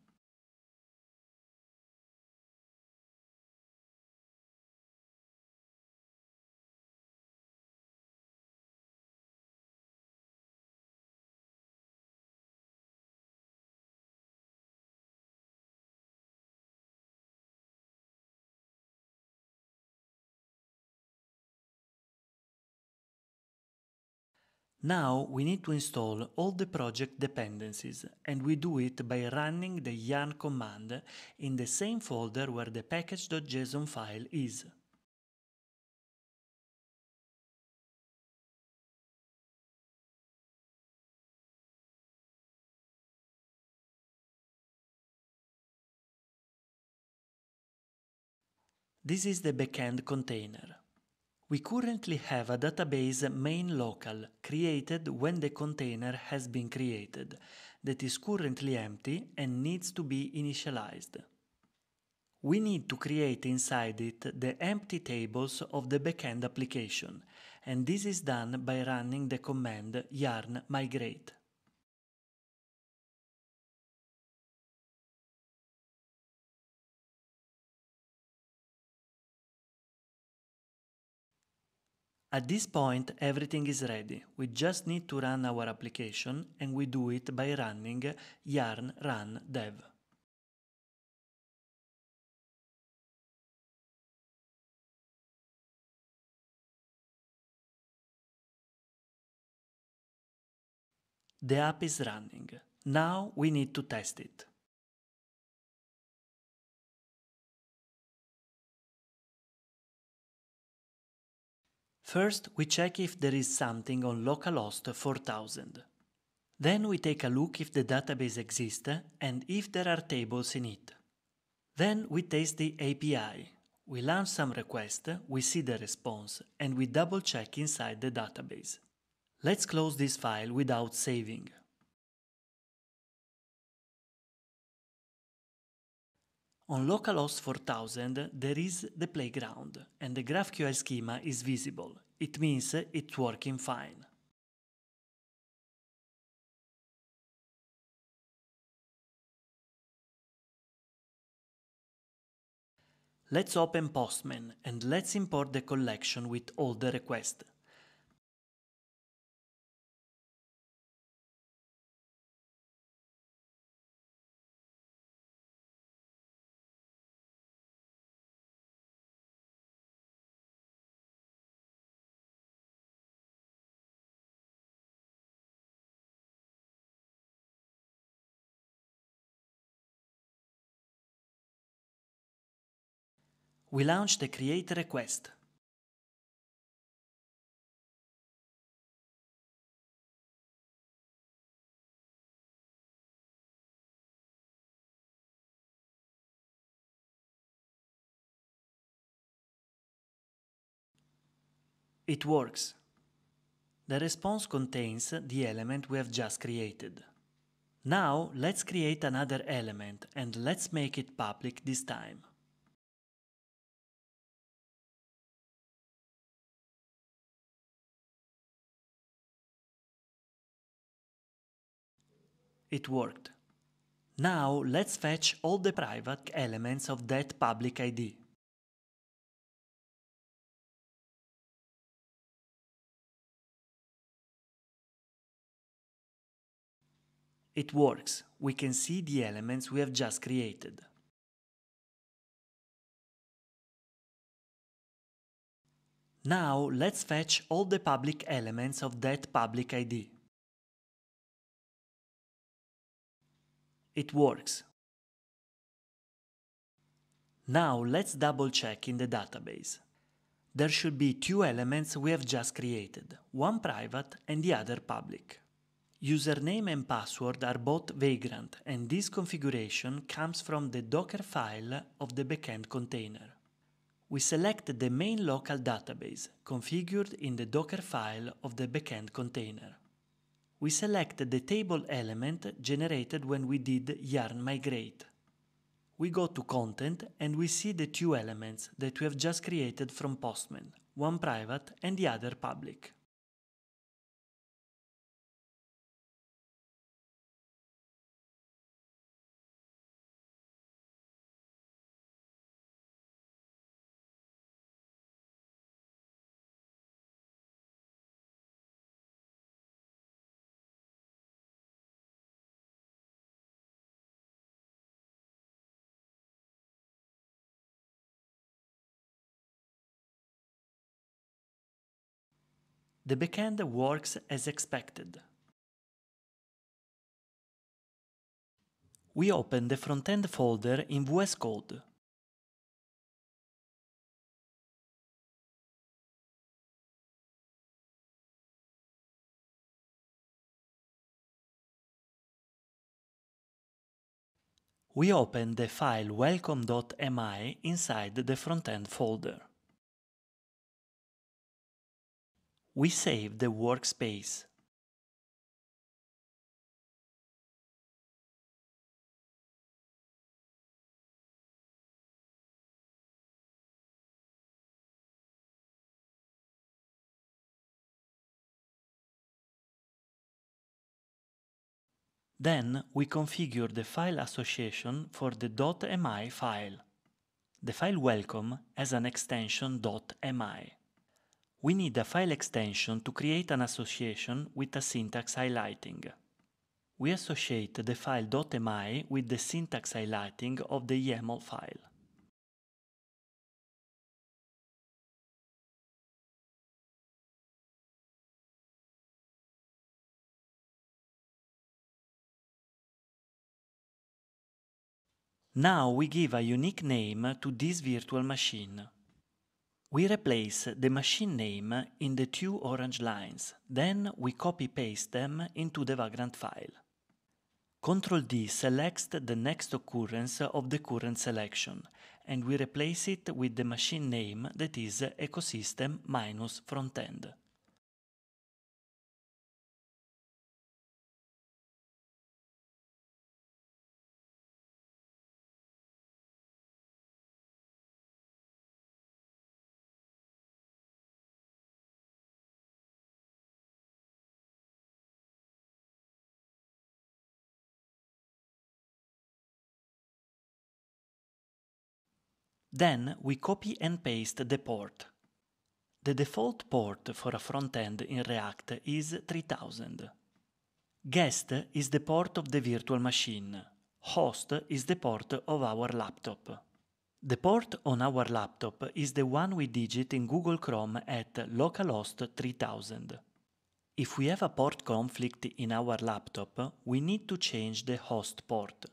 Now we need to install all the project dependencies and we do it by running the yarn command in the same folder where the package.json file is. This is the backend container. We currently have a database main local created when the container has been created that is currently empty and needs to be initialized. We need to create inside it the empty tables of the backend application, and this is done by running the command yarn migrate. At this point, everything is ready. We just need to run our application and we do it by running yarn run dev. The app is running. Now we need to test it. First, we check if there is something on localhost 4000. Then we take a look if the database exists and if there are tables in it. Then we test the API. We launch some request, we see the response, and we double check inside the database. Let's close this file without saving. On localhost 4000 there is the playground and the GraphQL schema is visible. It means it's working fine. Let's open Postman and let's import the collection with all the requests. we launch the create request. It works. The response contains the element we have just created. Now let's create another element and let's make it public this time. It worked. Now let's fetch all the private elements of that public ID. It works. We can see the elements we have just created. Now let's fetch all the public elements of that public ID. It works. Now let's double check in the database. There should be two elements we have just created, one private and the other public. Username and password are both vagrant and this configuration comes from the Docker file of the backend container. We select the main local database configured in the Docker file of the backend container we select the table element generated when we did yarn migrate. We go to content and we see the two elements that we have just created from Postman, one private and the other public. The backend works as expected. We open the frontend folder in VS Code. We open the file welcome.mi inside the frontend folder. we save the workspace. Then we configure the file association for the .mi file. The file welcome has an extension .mi we need a file extension to create an association with a syntax highlighting. We associate the file .mi with the syntax highlighting of the YAML file. Now we give a unique name to this virtual machine. We replace the machine name in the two orange lines, then we copy-paste them into the vagrant file. Ctrl-D selects the next occurrence of the current selection, and we replace it with the machine name that is ecosystem minus frontend. Then we copy and paste the port. The default port for a front-end in React is 3000. Guest is the port of the virtual machine. Host is the port of our laptop. The port on our laptop is the one we digit in Google Chrome at localhost 3000. If we have a port conflict in our laptop, we need to change the host port,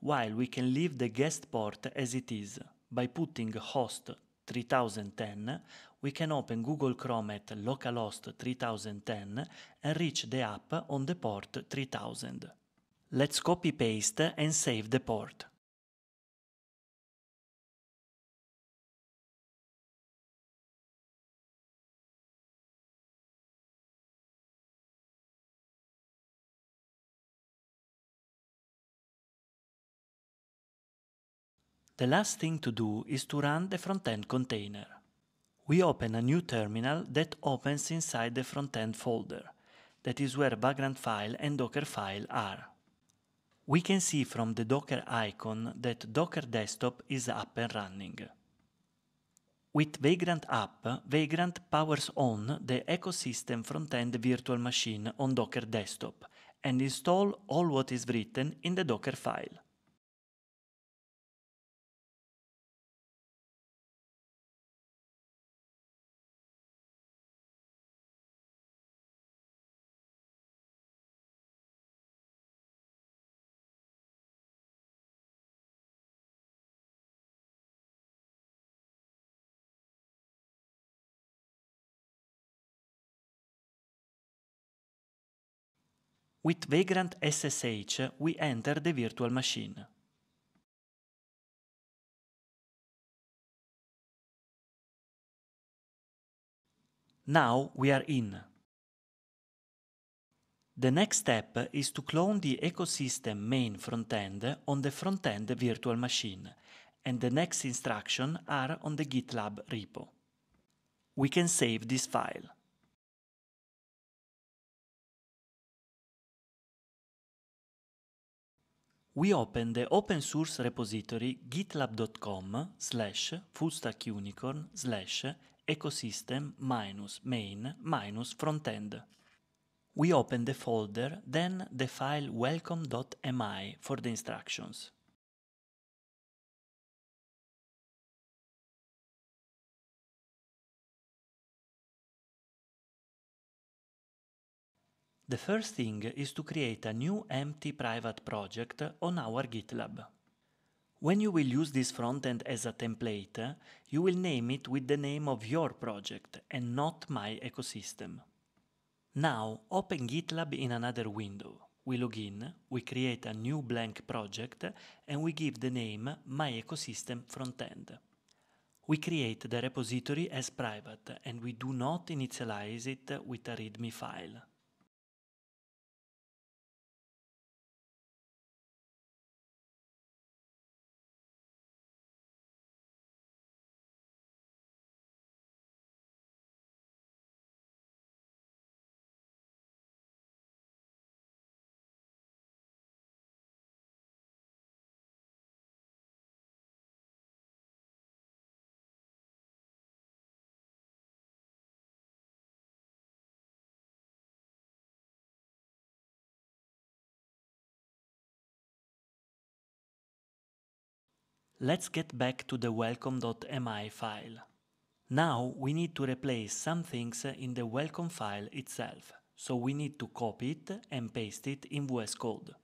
while we can leave the guest port as it is. By putting host 3010, we can open Google Chrome at localhost 3010 and reach the app on the port 3000. Let's copy paste and save the port. The last thing to do is to run the front-end container. We open a new terminal that opens inside the front-end folder. That is where background file and Docker file are. We can see from the Docker icon that Docker Desktop is up and running. With Vagrant app, Vagrant powers on the ecosystem front-end virtual machine on Docker Desktop and install all what is written in the Docker file. With Vagrant SSH, we enter the virtual machine. Now we are in. The next step is to clone the ecosystem main frontend on the frontend virtual machine, and the next instructions are on the GitLab repo. We can save this file. we open the open source repository gitlab.com slash fullstackunicorn slash ecosystem minus main minus frontend. We open the folder, then the file welcome.mi for the instructions. The first thing is to create a new empty private project on our GitLab. When you will use this frontend as a template, you will name it with the name of your project and not my ecosystem. Now open GitLab in another window. We log in, we create a new blank project and we give the name My Ecosystem Frontend. We create the repository as private and we do not initialize it with a readme file. Let's get back to the welcome.mi file. Now we need to replace some things in the welcome file itself, so we need to copy it and paste it in VS Code.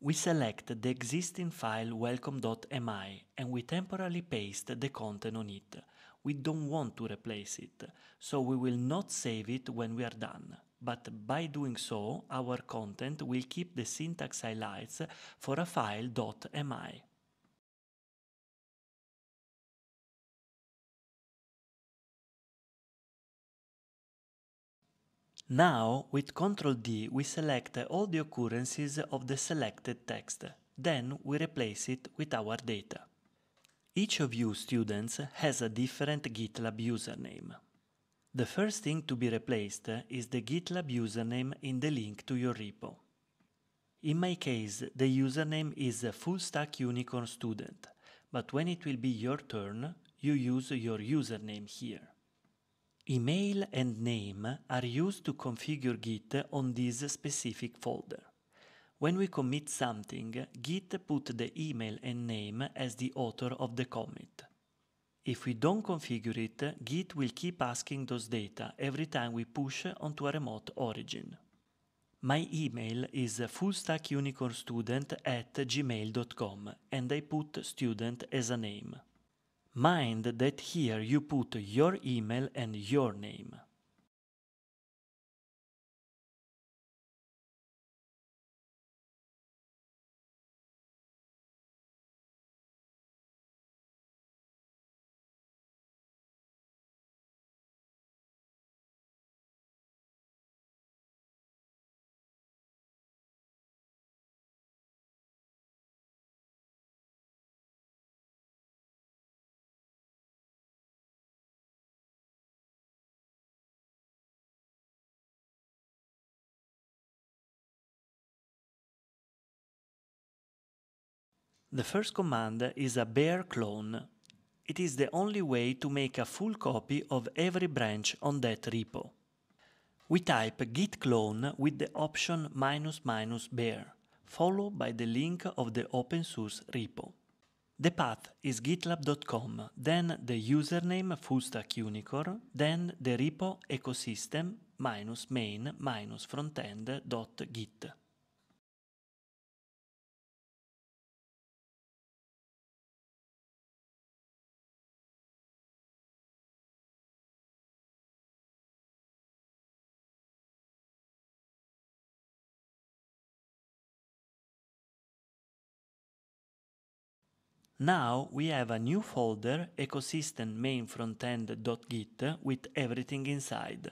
We select the existing file welcome.mi and we temporarily paste the content on it. We don't want to replace it, so we will not save it when we are done but by doing so, our content will keep the syntax highlights for a file Now, with Ctrl D, we select all the occurrences of the selected text, then we replace it with our data. Each of you students has a different GitLab username. The first thing to be replaced is the GitLab username in the link to your repo. In my case, the username is unicorn student, but when it will be your turn, you use your username here. Email and name are used to configure Git on this specific folder. When we commit something, Git put the email and name as the author of the commit. If we don't configure it, Git will keep asking those data every time we push onto a remote origin. My email is fullstackunicornstudent at gmail.com and I put student as a name. Mind that here you put your email and your name. The first command is a bare clone. It is the only way to make a full copy of every branch on that repo. We type git clone with the option minus minus bare, followed by the link of the open source repo. The path is gitlab.com, then the username fullstackunicorn, then the repo ecosystem minus main minus frontend.git. Now we have a new folder ecosystem main frontend.git with everything inside.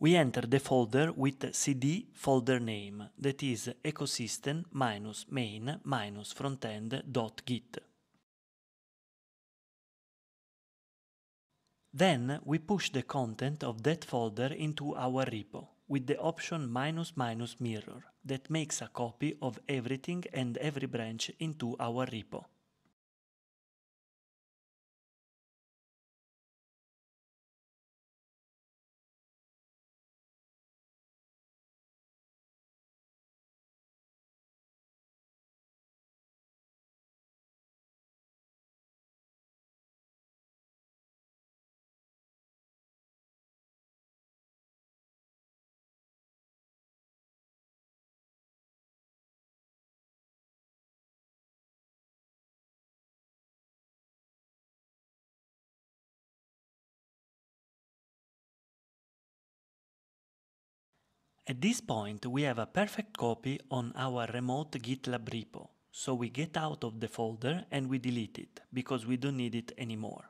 We enter the folder with cd folder name that is ecosystem minus main minus frontend.git. Then we push the content of that folder into our repo with the option minus minus mirror that makes a copy of everything and every branch into our repo. At this point, we have a perfect copy on our remote GitLab repo, so we get out of the folder and we delete it, because we don't need it anymore.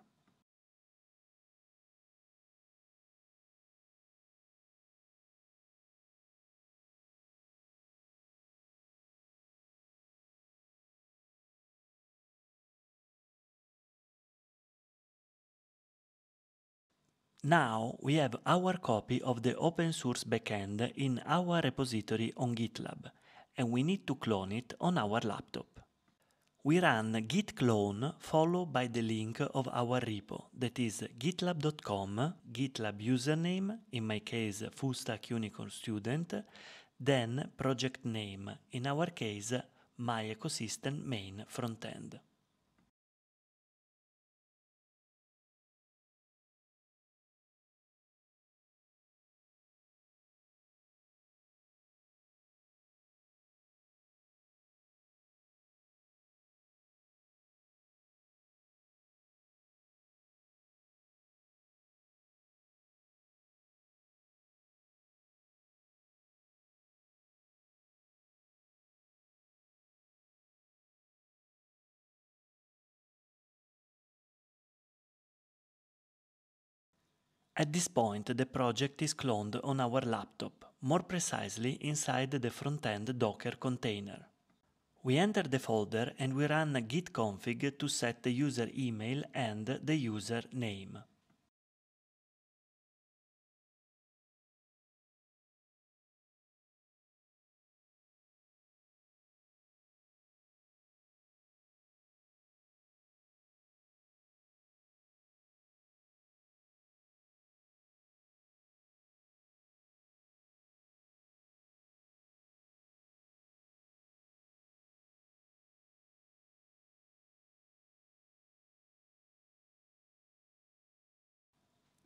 Now we have our copy of the open source backend in our repository on GitLab, and we need to clone it on our laptop. We run git clone followed by the link of our repo, that is gitlab.com, GitLab username, in my case fullstack unicorn student, then project name, in our case my ecosystem main frontend. At this point, the project is cloned on our laptop, more precisely inside the front-end Docker container. We enter the folder and we run git config to set the user email and the user name.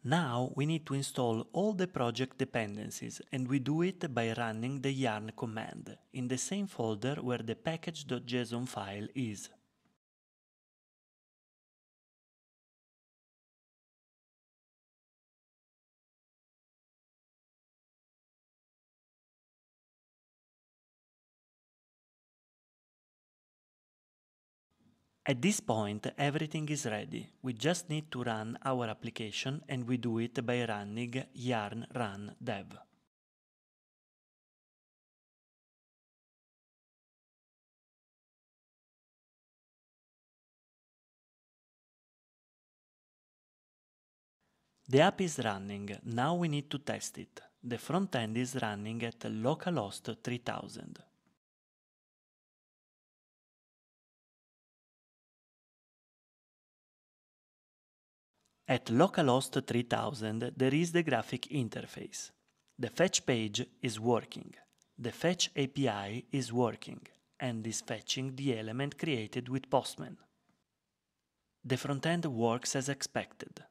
Now we need to install all the project dependencies and we do it by running the yarn command in the same folder where the package.json file is. At this point, everything is ready. We just need to run our application and we do it by running yarn run dev. The app is running, now we need to test it. The front end is running at localhost 3000. At localhost 3000 there is the graphic interface. The fetch page is working. The fetch API is working and is fetching the element created with Postman. The frontend works as expected.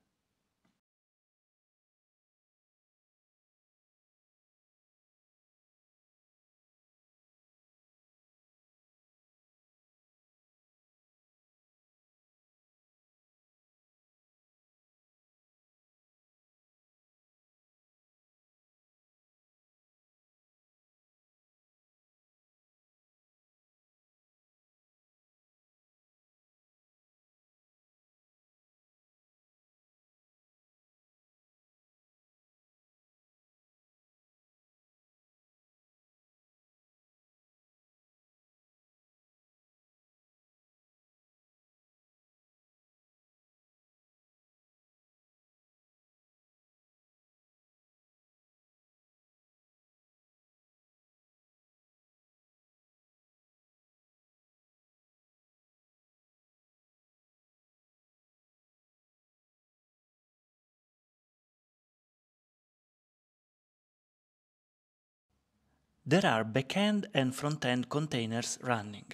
there are backend and frontend containers running.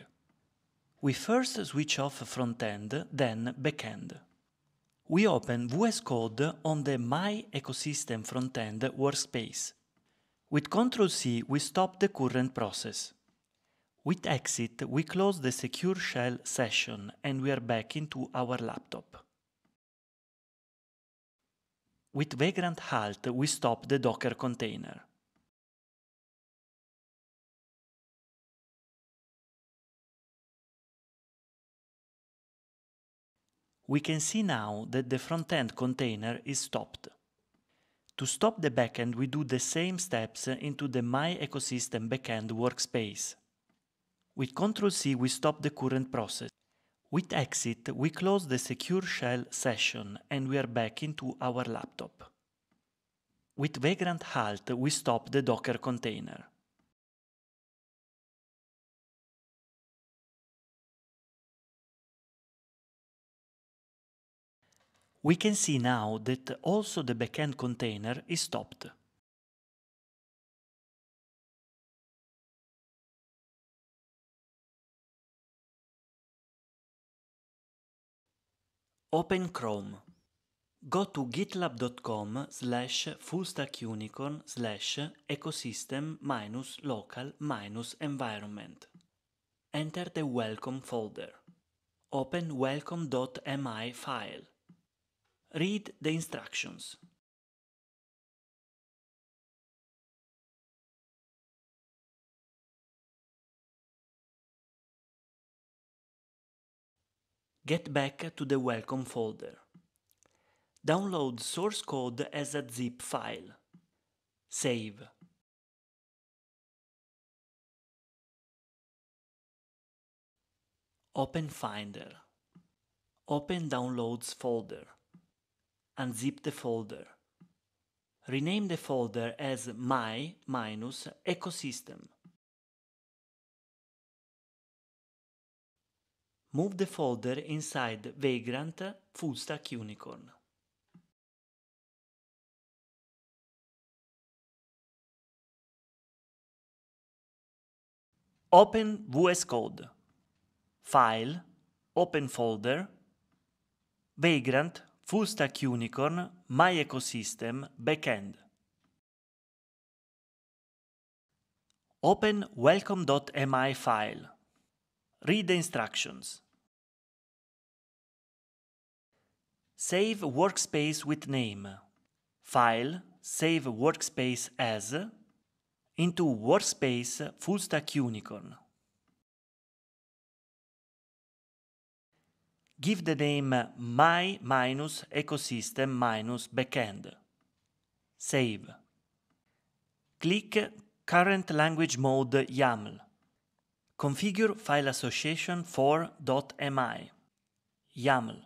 We first switch off frontend, then backend. We open VS Code on the My Ecosystem frontend workspace. With Ctrl-C we stop the current process. With exit we close the secure shell session and we are back into our laptop. With Vagrant Halt we stop the Docker container. We can see now that the front-end container is stopped. To stop the backend, we do the same steps into the My Ecosystem backend workspace. With Ctrl-C, we stop the current process. With Exit, we close the Secure Shell session and we are back into our laptop. With Vagrant Halt, we stop the Docker container. we can see now that also the backend container is stopped. Open Chrome. Go to gitlab.com slash fullstackunicorn slash ecosystem minus local minus environment. Enter the welcome folder. Open welcome.mi file. Read the instructions. Get back to the welcome folder. Download source code as a zip file. Save. Open Finder. Open Downloads folder. unzip the folder. Rename the folder as my ecosystem. Move the folder inside Vagrant Fullstack Unicorn. Open VS Code. File, Open Folder, Vagrant Full Stack Unicorn, My Ecosystem, Backend. Open welcome.mi file. Read the instructions. Save workspace with name. File save workspace as into workspace full stack unicorn. give the name my minus ecosystem minus backend. Save. Click current language mode YAML. Configure file association for .mi. YAML.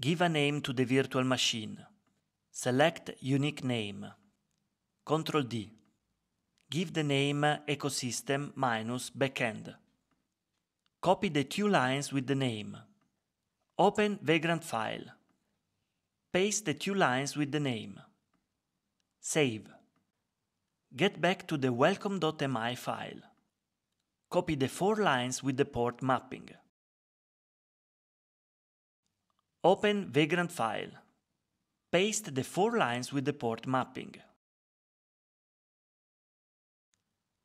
Give a name to the virtual machine. Select unique name. Ctrl D. Give the name ecosystem minus backend. Copy the two lines with the name. Open Vagrant file. Paste the two lines with the name. Save. Get back to the welcome.mi file. Copy the four lines with the port mapping. Open Vagrant file paste the four lines with the port mapping.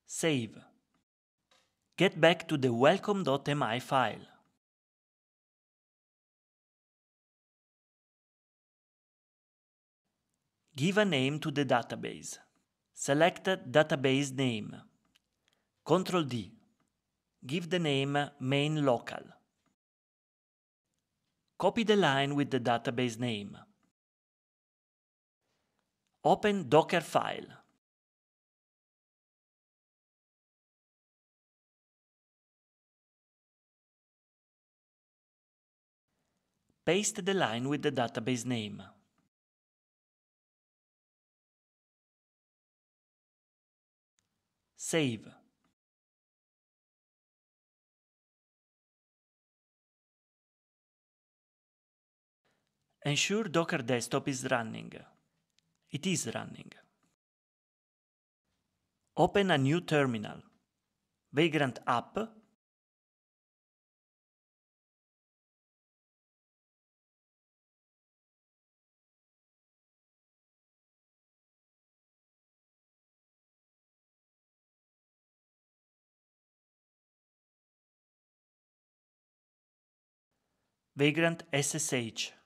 Save. Get back to the welcome.mi file. Give a name to the database. Select Database Name. Ctrl D. Give the name Main Local. Copy the line with the database name. Open Docker File. Paste the line with the database name. Save. Ensure Docker Desktop is running. It is running. Open a new terminal. Vagrant app. Vagrant SSH.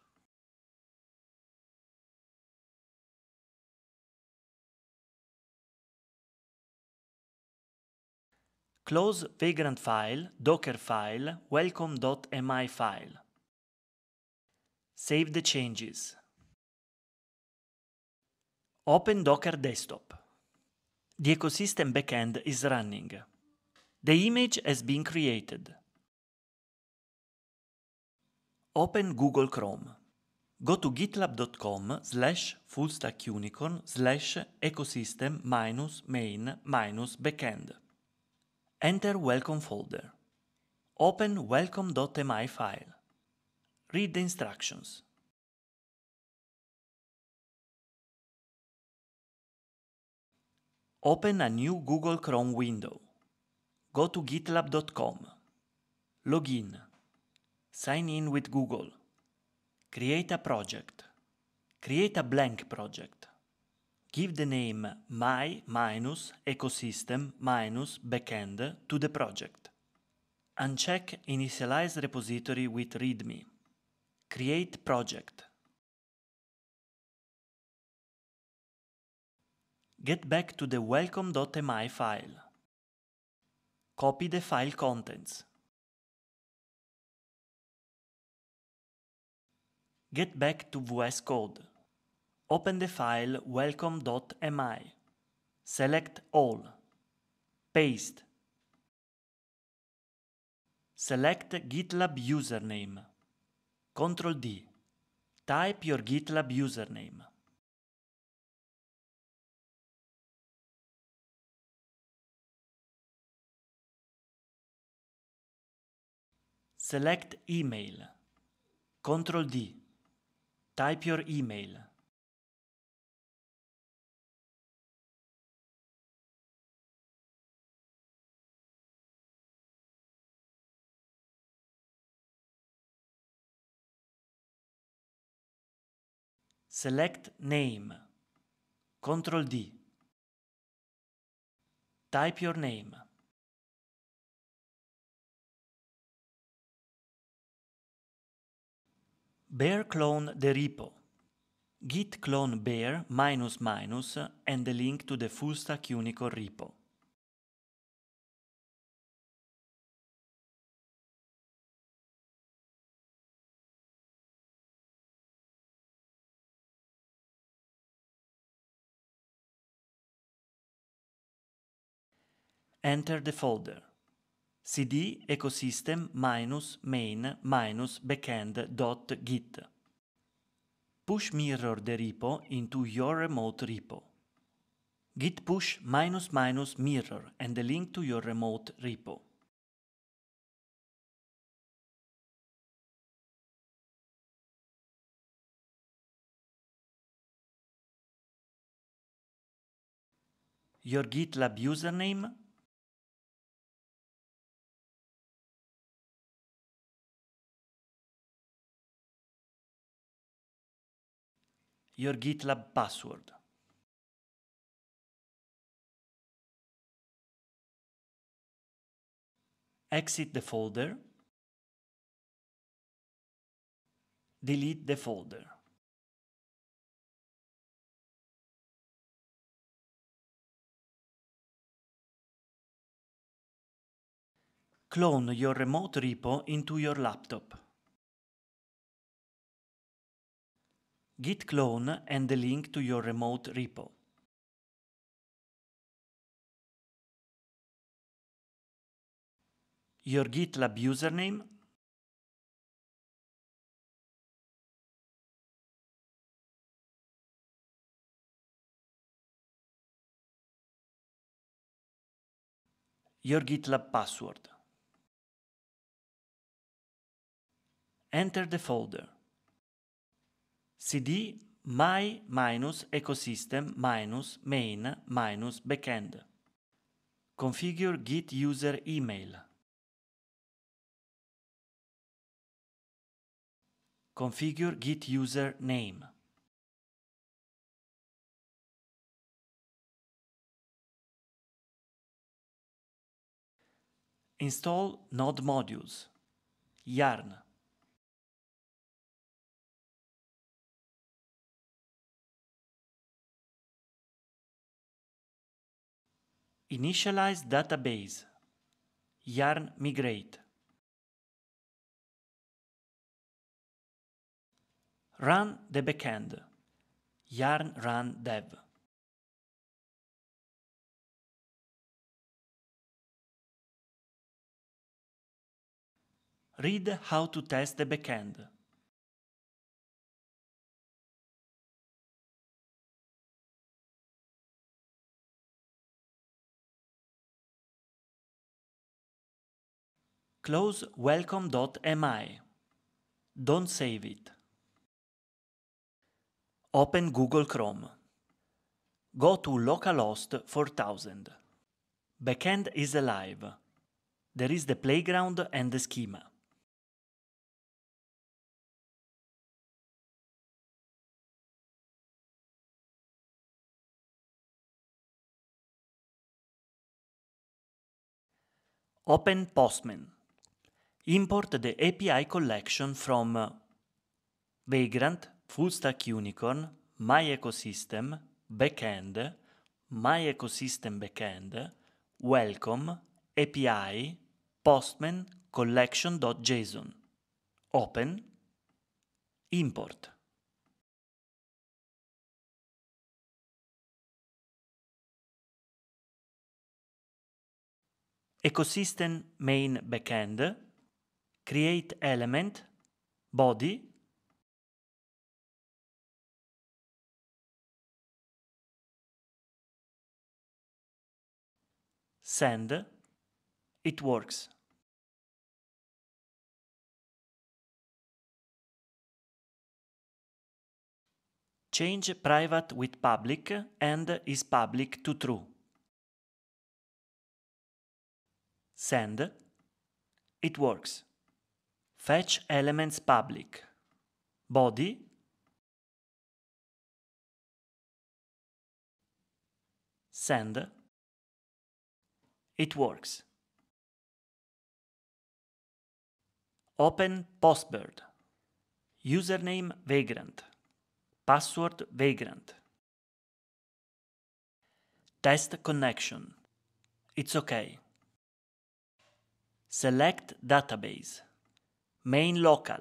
close vagrant file, docker file, welcome.mi file. Save the changes. Open Docker Desktop. The ecosystem backend is running. The image has been created. Open Google Chrome. Go to gitlab.com slash fullstackunicorn slash ecosystem minus main minus backend. Enter Welcome folder. Open welcome.mi file. Read the instructions. Open a new Google Chrome window. Go to gitlab.com. Login. Sign in with Google. Create a project. Create a blank project. Give the name my ecosystem backend to the project. Uncheck initialize repository with readme. Create project. Get back to the welcome.mi file. Copy the file contents. Get back to VS Code. Open the file welcome.mi. Select All. Paste. Select GitLab username. Ctrl D. Type your GitLab username. Select Email. Ctrl D. Type your email. Select name. Ctrl D. Type your name. Bear clone the repo. Git clone bear minus minus and the link to the full stack Unicode repo. Enter the folder cd ecosystem main backend.git. Push mirror the repo into your remote repo. Git push minus minus mirror and the link to your remote repo. Your GitLab username your GitLab password. Exit the folder. Delete the folder. Clone your remote repo into your laptop. git clone and the link to your remote repo. Your GitLab username your GitLab password. Enter the folder cd my minus ecosystem minus main minus backend. Configure git user email. Configure git user name. Install node modules. Yarn. Initialize database yarn migrate run the backend yarn run dev read how to test the backend close welcome.mi. Don't save it. Open Google Chrome. Go to localhost 4000. Backend is alive. There is the playground and the schema. Open Postman. Import the API collection from Vagrant, Fullstack Unicorn, My Ecosystem, Backend, My Ecosystem Backend, Welcome, API, Postman, Collection.json. Open, Import. Ecosystem Main Backend create element body send it works change private with public and is public to true send it works fetch elements public, body, send, it works. Open Postbird. Username Vagrant. Password Vagrant. Test connection. It's OK. Select database. Main local.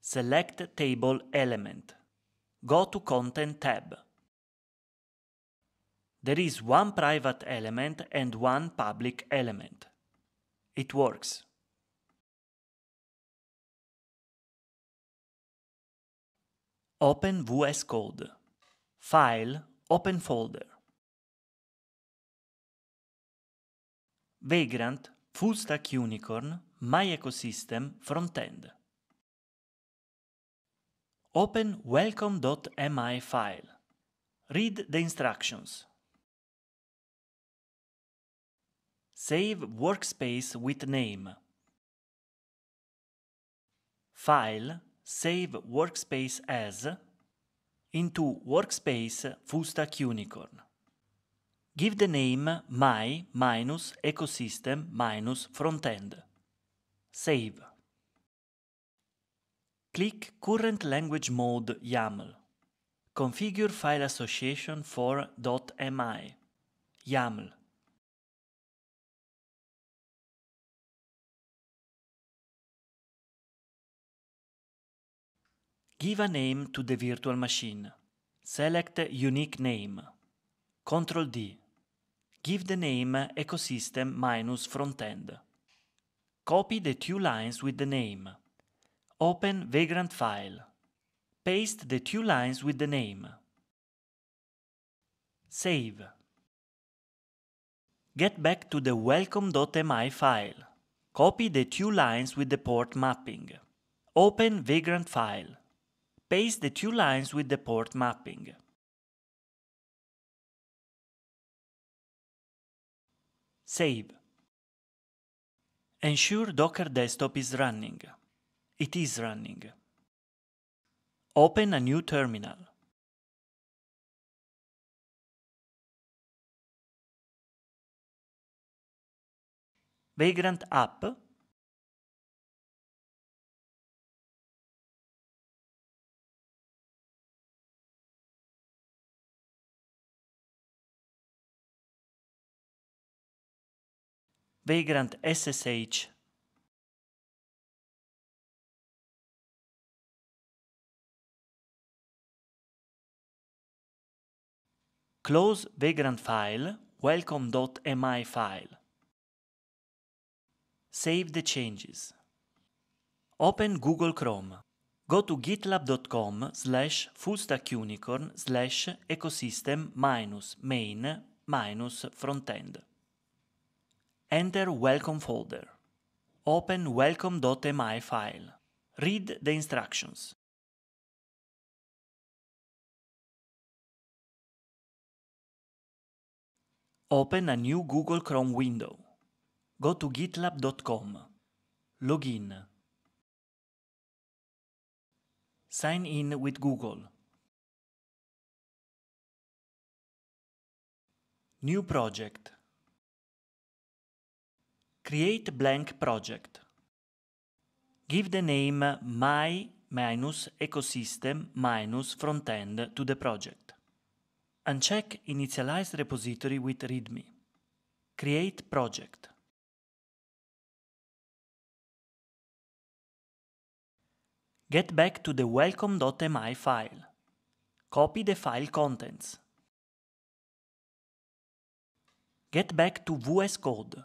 Select table element. Go to content tab. There is one private element and one public element. It works. Open VS Code. File, open folder. Vagrant, Full Stack Unicorn, my Ecosystem Frontend. Open welcome.mi file. Read the instructions. Save workspace with name. File Save workspace as into workspace Fusta Unicorn. Give the name my ecosystem minus frontend. Save. Click Current Language Mode YAML. Configure File Association for .mi. YAML. Give a name to the virtual machine. Select Unique Name. Ctrl D. Give the name ecosystem minus frontend. Copy the two lines with the name. Open Vagrant file. Paste the two lines with the name. Save. Get back to the welcome.mi file. Copy the two lines with the port mapping. Open Vagrant file. Paste the two lines with the port mapping. Save. Ensure Docker Desktop is running. It is running. Open a new terminal. Vagrant app Vagrant SSH Close Vagrant file, welcome.mi file. Save the changes. Open Google Chrome. Go to gitlab.com slash fullstackunicorn slash ecosystem minus main minus frontend. Enter Welcome folder. Open welcome.mi file. Read the instructions. Open a new Google Chrome window. Go to gitlab.com. Login. Sign in with Google. New project create blank project. Give the name my-ecosystem-frontend to the project. Uncheck initialize repository with readme. Create project. Get back to the welcome.mi file. Copy the file contents. Get back to VS Code.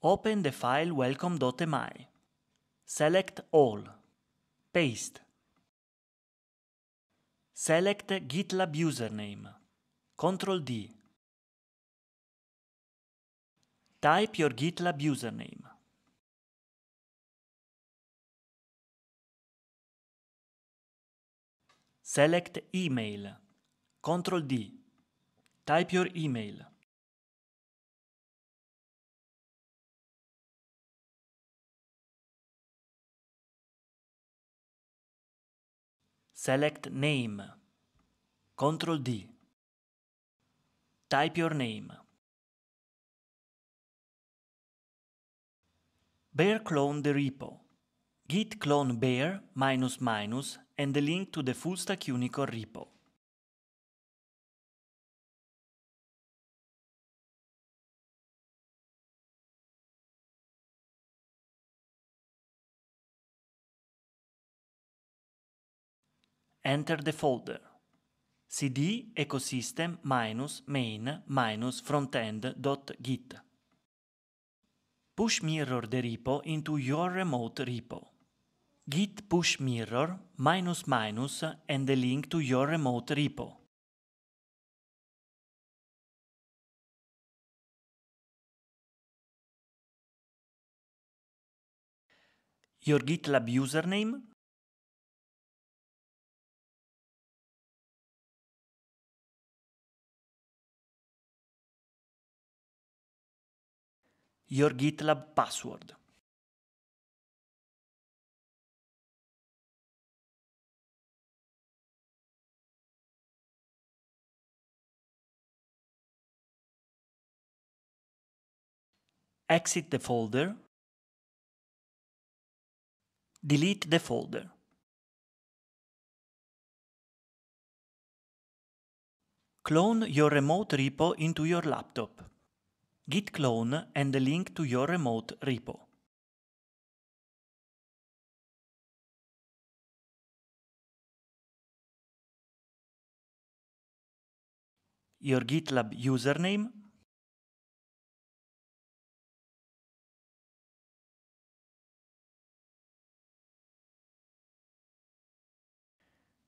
Open the file welcome.mi. Select All. Paste. Select GitLab username. Ctrl D. Type your GitLab username. Select Email. Ctrl D. Type your email. Select Name. Ctrl D. Type your name. Bear clone the repo. Git clone bear minus minus and the link to the full stack Unicode repo. enter the folder cd ecosystem minus main minus frontend.git. Push mirror the repo into your remote repo. Git push mirror minus minus and the link to your remote repo. Your GitLab username your GitLab password. Exit the folder. Delete the folder. Clone your remote repo into your laptop git clone and the link to your remote repo. Your GitLab username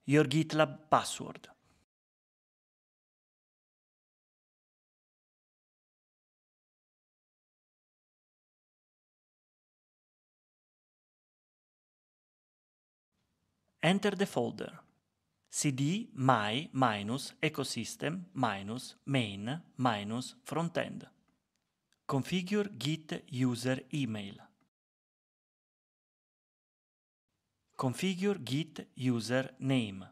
your GitLab password. Enter the folder cd my minus ecosystem minus main minus frontend. Configure git user email. Configure git user name.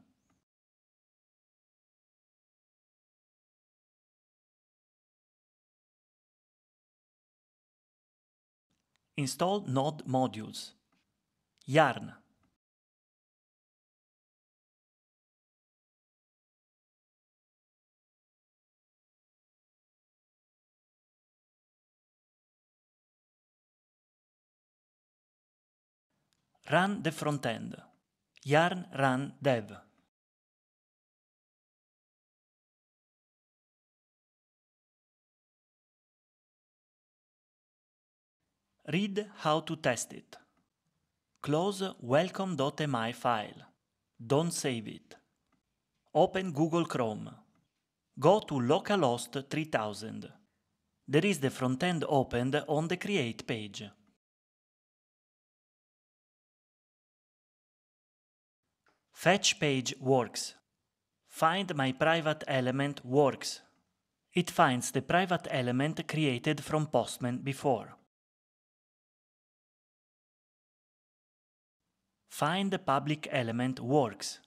Install node modules. Yarn Run the Frontend, Yarn Run Dev. Read how to test it. Close welcome.mi file. Don't save it. Open Google Chrome. Go to localhost 3000. There is the frontend opened on the create page. Fetch page works. Find my private element works. It finds the private element created from Postman before. Find the public element works.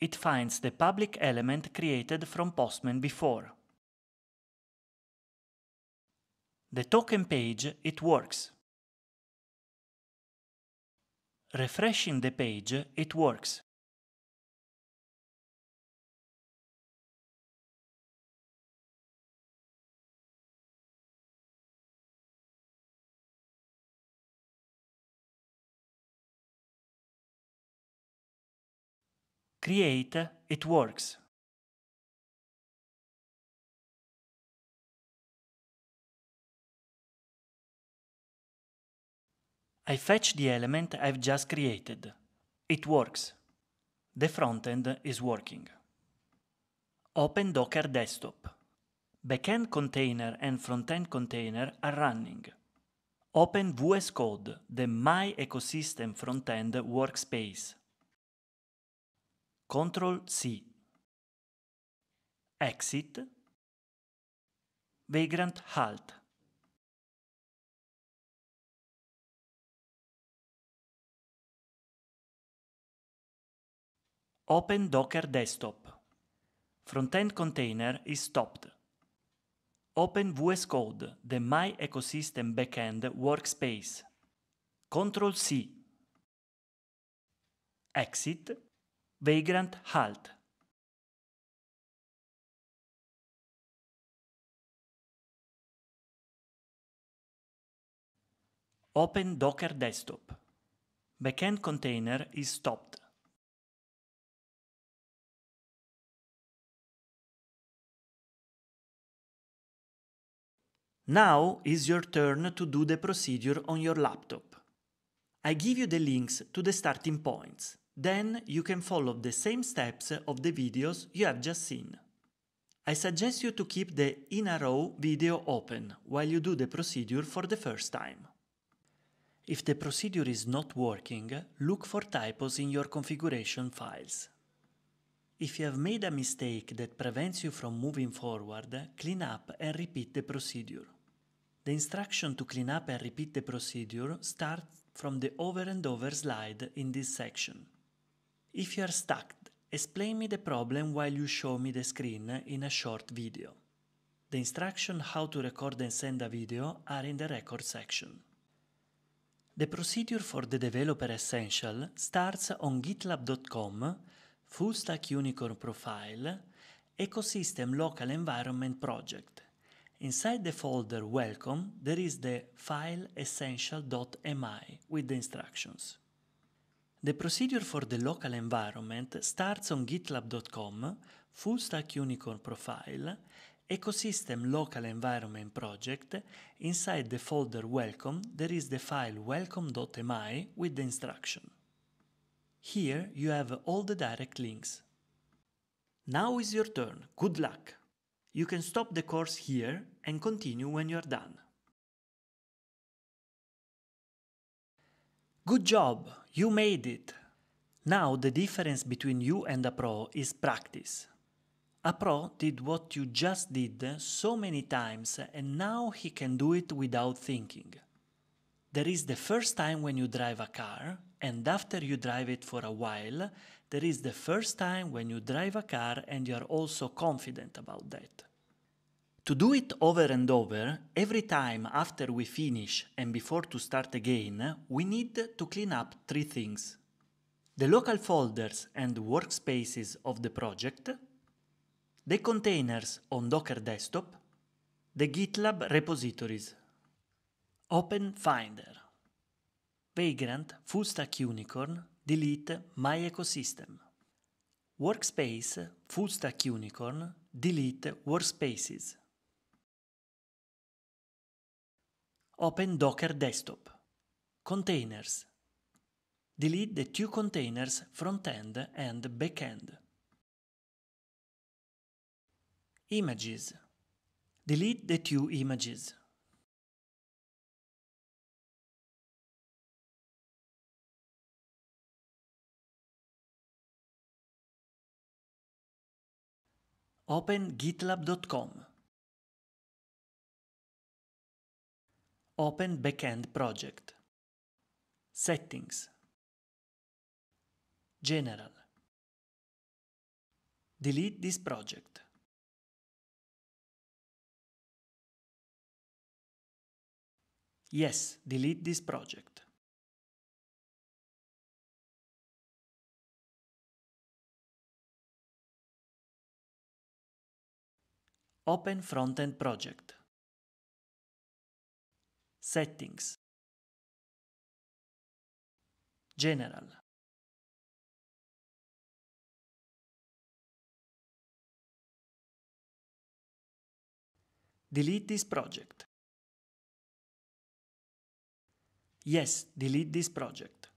It finds the public element created from Postman before. The token page, it works. Refreshing the page, it works. create, it works. I fetch the element I've just created. It works. The frontend is working. Open Docker Desktop. Backend container and frontend container are running. Open VS Code, the My Ecosystem frontend workspace. Ctrl-C, Exit, Vagrant Halt. Open Docker Desktop. Frontend container is stopped. Open VS Code, the My Ecosystem Backend Workspace. Ctrl C. Exit. Vagrant Halt Open Docker Desktop. Backend container is stopped. Now is your turn to do the procedure on your laptop. I give you the links to the starting points. Then you can follow the same steps of the videos you have just seen. I suggest you to keep the in a row video open while you do the procedure for the first time. If the procedure is not working, look for typos in your configuration files. If you have made a mistake that prevents you from moving forward, clean up and repeat the procedure. The instruction to clean up and repeat the procedure starts from the over and over slide in this section. If you are stuck, explain me the problem while you show me the screen in a short video. The instruction how to record and send a video are in the record section. The procedure for the developer essential starts on gitlab.com, fullstack unicorn profile, ecosystem local environment project. Inside the folder welcome, there is the file essential.mi with the instructions. The procedure for the local environment starts on github.com, fullstack unicorn profile, ecosystem local environment project. Inside the folder welcome, there is the file welcome.mi with the instruction. Here you have all the direct links. Now is your turn. Good luck! You can stop the course here and continue when you are done. Good job, you made it. Now the difference between you and a pro is practice. A pro did what you just did so many times and now he can do it without thinking. There is the first time when you drive a car, and after you drive it for a while, there is the first time when you drive a car and you are also confident about that. To do it over and over, every time after we finish and before to start again, we need to clean up three things. The local folders and workspaces of the project, the containers on Docker Desktop, the GitLab repositories. Open Finder. Vagrant Fullstack Unicorn delete My Ecosystem. Workspace Fullstack Unicorn delete Workspaces. Open Docker Desktop. Containers. Delete the two containers front-end and back-end. Images. Delete the two images. Open gitlab.com. Open Backend Project Settings General Delete this project Yes, delete this project. Open Frontend Project Settings General Delete this project. Yes, delete this project.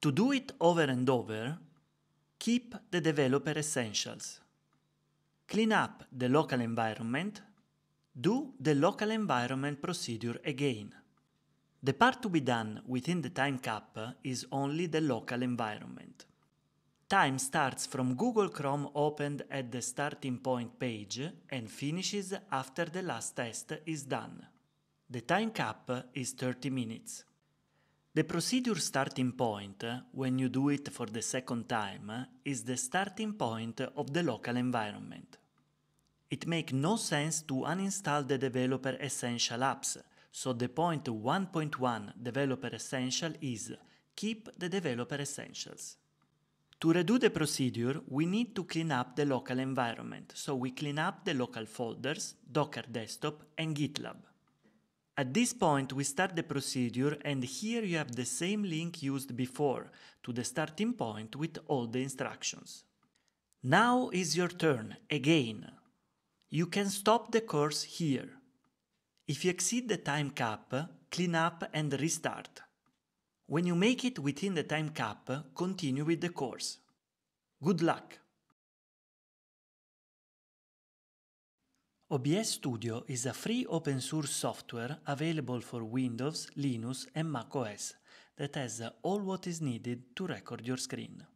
To do it over and over, keep the developer essentials clean up the local environment, do the local environment procedure again. The part to be done within the time cap is only the local environment. Time starts from Google Chrome opened at the starting point page and finishes after the last test is done. The time cap is 30 minutes. The procedure starting point, when you do it for the second time, is the starting point of the local environment. It makes no sense to uninstall the Developer Essential apps, so the point 1.1 Developer Essential is keep the Developer Essentials. To redo the procedure, we need to clean up the local environment, so we clean up the local folders, Docker Desktop, and GitLab. At this point, we start the procedure and here you have the same link used before, to the starting point with all the instructions. Now is your turn, again. You can stop the course here. If you exceed the time cap, clean up and restart. When you make it within the time cap, continue with the course. Good luck! OBS Studio is a free open source software available for Windows, Linux and macOS that has all what is needed to record your screen.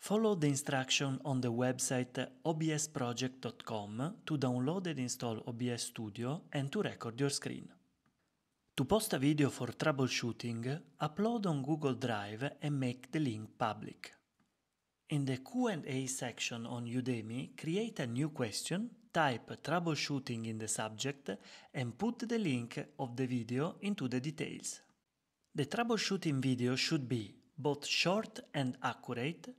Follow the instruction on the website obsproject.com to download and install OBS Studio and to record your screen. To post a video for troubleshooting, upload on Google Drive and make the link public. In the Q&A section on Udemy, create a new question type troubleshooting in the subject and put the link of the video into the details. The troubleshooting video should be both short and accurate,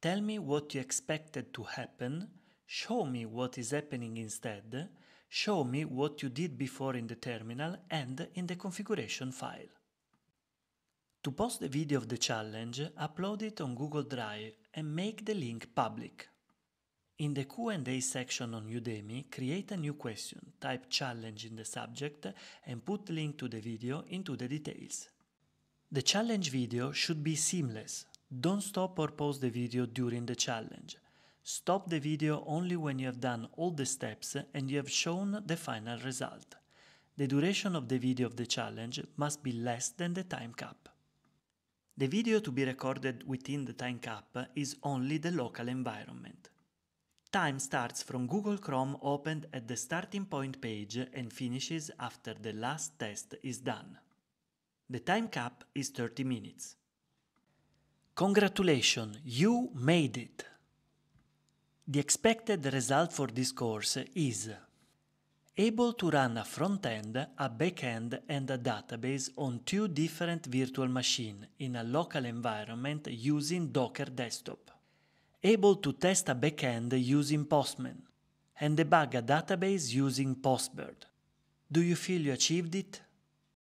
tell me what you expected to happen, show me what is happening instead, show me what you did before in the terminal and in the configuration file. To post the video of the challenge, upload it on Google Drive and make the link public. In the Q&A section on Udemy, create a new question, type challenge in the subject and put link to the video into the details. The challenge video should be seamless. Don't stop or pause the video during the challenge. Stop the video only when you have done all the steps and you have shown the final result. The duration of the video of the challenge must be less than the time cap. The video to be recorded within the time cap is only the local environment. Time starts from Google Chrome opened at the starting point page and finishes after the last test is done. The time cap is 30 minutes. Congratulations, you made it! The expected result for this course is able to run a front-end, a back-end and a database on two different virtual machines in a local environment using Docker Desktop able to test a backend using Postman, and debug a database using Postbird. Do you feel you achieved it?